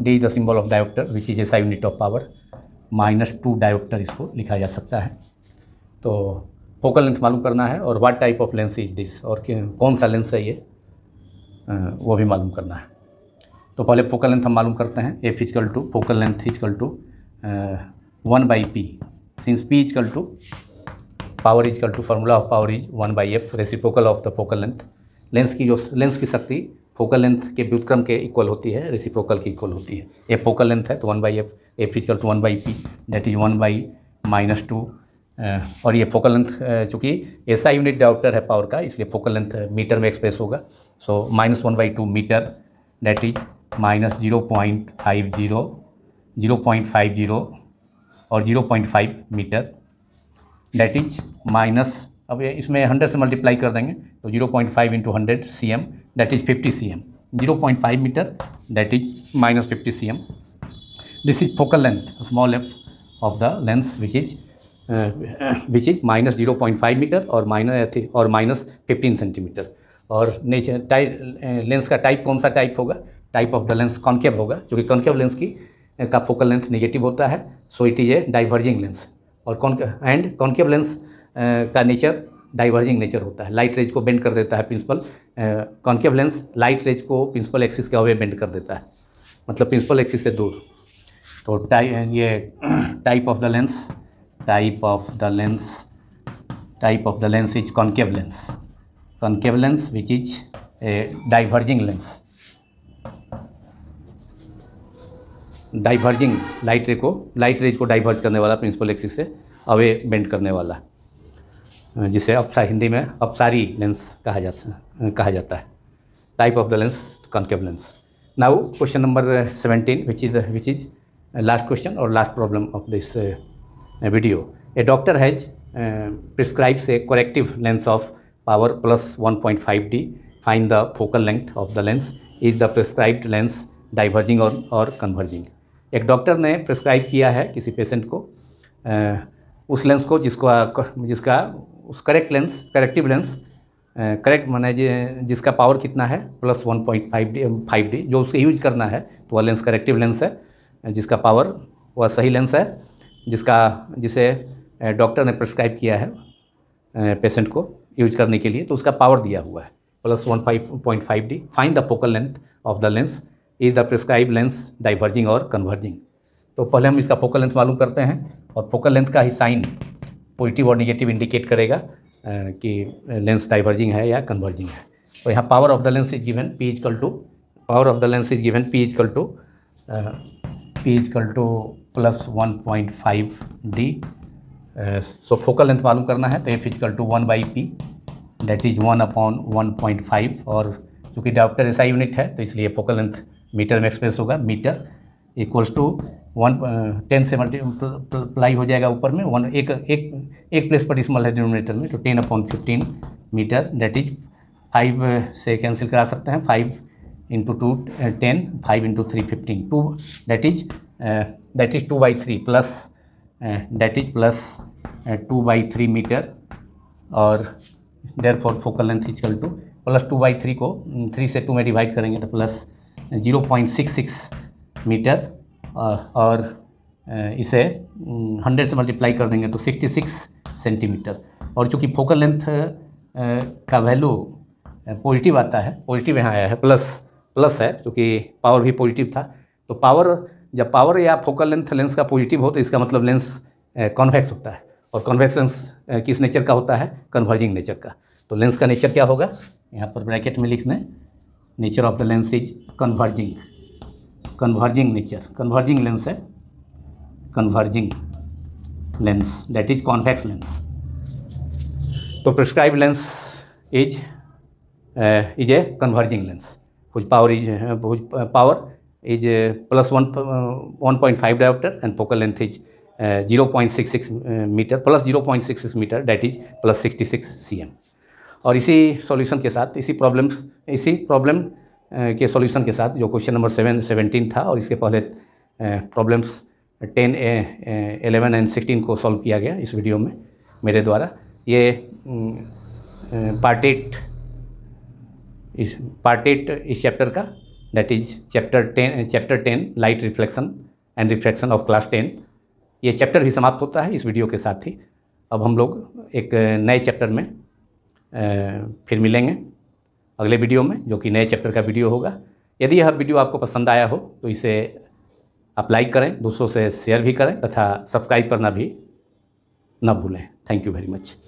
Speaker 1: D is the symbol of dioptre which is SI unit of power minus two dioptre इसको लिखा जा सकता है तो फोकल लेंथ मालूम करना है और what type of lens is this और कौन सा लेंस है ये वो भी मालूम करना है तो पहले फोकल लेंथ हम मालूम करते हैं F is equal to focal length is equal to one by P since P is equal to power equal to formula of power is one by F reciprocal of the focal length lens की जो lens की शक्ति focal length के व्युतक्रम के equal होती है reciprocal की equal होती है ए फोकल लेंथ है तो one by F equal to one by P that is one by minus two और ये फोकल लेंथ चूँकि ऐसा यूनिट डाउटर है पावर का इसलिए फोकल लेंथ मीटर में एक्सप्रेस होगा so minus one by two metre that is minus zero point five zero zero point five zero और zero point five metre that is minus अब इसमें hundred से multiply कर देंगे तो zero point five into hundred C M that is fifty C M zero point five metre that is minus fifty C M this is focal length small F of the lens which is which is minus zero point five metre और minus और minus fifteen centimetre और nature type lens का type कौन सा type होगा type of the lens concave होगा जो कि कॉन्केव लेंस की का फोकल लेंथ निगेटिव होता है so it is a diverging lens और कॉन्के एंड कॉन्केव लेंस का नेचर डाइवर्जिंग नेचर होता है लाइट रेज को बेंड कर देता है principal concave lens light rays को प्रिंसिपल एक्सिस के अवे बेंड कर देता है मतलब प्रिंसिपल एक्सिस से दूर तो टाइप ये type of the lens type of the lens type of the lens is concave lens concave lens which is a diverging lens diverging light ray को लाइट रेज को डाइवर्ज करने वाला principal axis से away bend करने वाला जिसे अपसा हिंदी में अपसारी लेंस कहा जा कहा जाता है type of the lens concave lens now question number seventeen which is which is last question और last problem of this video a doctor has prescribes a corrective lens of power plus one point five D find the focal length of the lens is the prescribed lens diverging और converging एक doctor ने prescribe किया है किसी patient को उस lens को जिसको जिसका उस correct lens corrective lens correct माने जिसका पावर कितना है plus one point five D five D जो उसको यूज करना है तो वह लेंस करेक्टिव लेंस है जिसका पावर वह सही लेंस है जिसका जिसे डॉक्टर ने प्रिस्क्राइब किया है पेशेंट को यूज करने के लिए तो उसका पावर दिया हुआ है plus one five point five D find the focal length of the lens is the prescribe lens diverging और कन्वर्जिंग तो पहले हम इसका फोकल लेंथ मालूम करते हैं और फोकल लेंथ का ही साइन पॉजिटिव और निगेटिव इंडिकेट करेगा कि लेंस डाइवर्जिंग है या कन्वर्जिंग है तो यहाँ power of the lens is given P is equal to power of the lens is given P is equal to P is equal to plus one point five D so focal length मालूम करना है तो F is equal to one by P that is one upon one point five और चूँकि dioptre SI unit है तो इसलिए focal length metre में एक्सप्रेस होगा metre equals to one ten से मल्टीप्लाई हो जाएगा ऊपर में वन एक एक एक प्लेस पर डिसमल है डिनोमीटर में तो ten upon fifteen metre that is five से कैंसिल करा सकते हैं five into two ten five into three fifteen two that is that is two by three plus that is plus two by three metre और therefore focal length equal to plus two by three को three mm, से two में divide करेंगे तो plus 0.66 metre और इसे 100 हम्म, से multiply कर देंगे तो 66 सेंटीमीटर और चूँकि फोकल लेंथ का वैल्यू पॉजिटिव आता है पॉजिटिव यहाँ आया है प्लस प्लस है क्योंकि पावर भी पॉजिटिव था तो पावर जब पावर या फोकल लेंथ लेंस का पॉजिटिव हो तो इसका मतलब लेंस कॉन्वेक्स होता है और कॉन्वेक्स लेंस किस नेचर का होता है कन्वर्जिंग नेचर का तो लेंस का नेचर क्या होगा यहाँ पर ब्रैकेट में लिख दें nature of the lens is converging converging nature converging lens है converging lens that is convex lens तो prescribe lens is is a converging lens whose power is कुछ power is plus one one point five dioptre and focal length is zero point six six metre plus zero point six six metre that is plus sixty six C M और इसी solution के साथ इसी problems इसी problem के solution के साथ जो क्वेश्चन नंबर सेवन सेवेंटीन था और इसके पहले problems ten eleven and sixteen को सॉल्व किया गया इस वीडियो में मेरे द्वारा ये पार्ट एट इस पार्ट एट इस चैप्टर का that is chapter ten chapter ten light reflection and reflection of class ten ये चैप्टर भी समाप्त होता है इस वीडियो के साथ ही अब हम लोग एक नए चैप्टर में फिर मिलेंगे अगले वीडियो में जो कि नए चैप्टर का वीडियो होगा यदि यह वीडियो आपको पसंद आया हो तो इसे आप लाइक करें दूसरों से शेयर भी करें तथा सब्सक्राइब करना भी न भूलें थैंक यू वेरी मच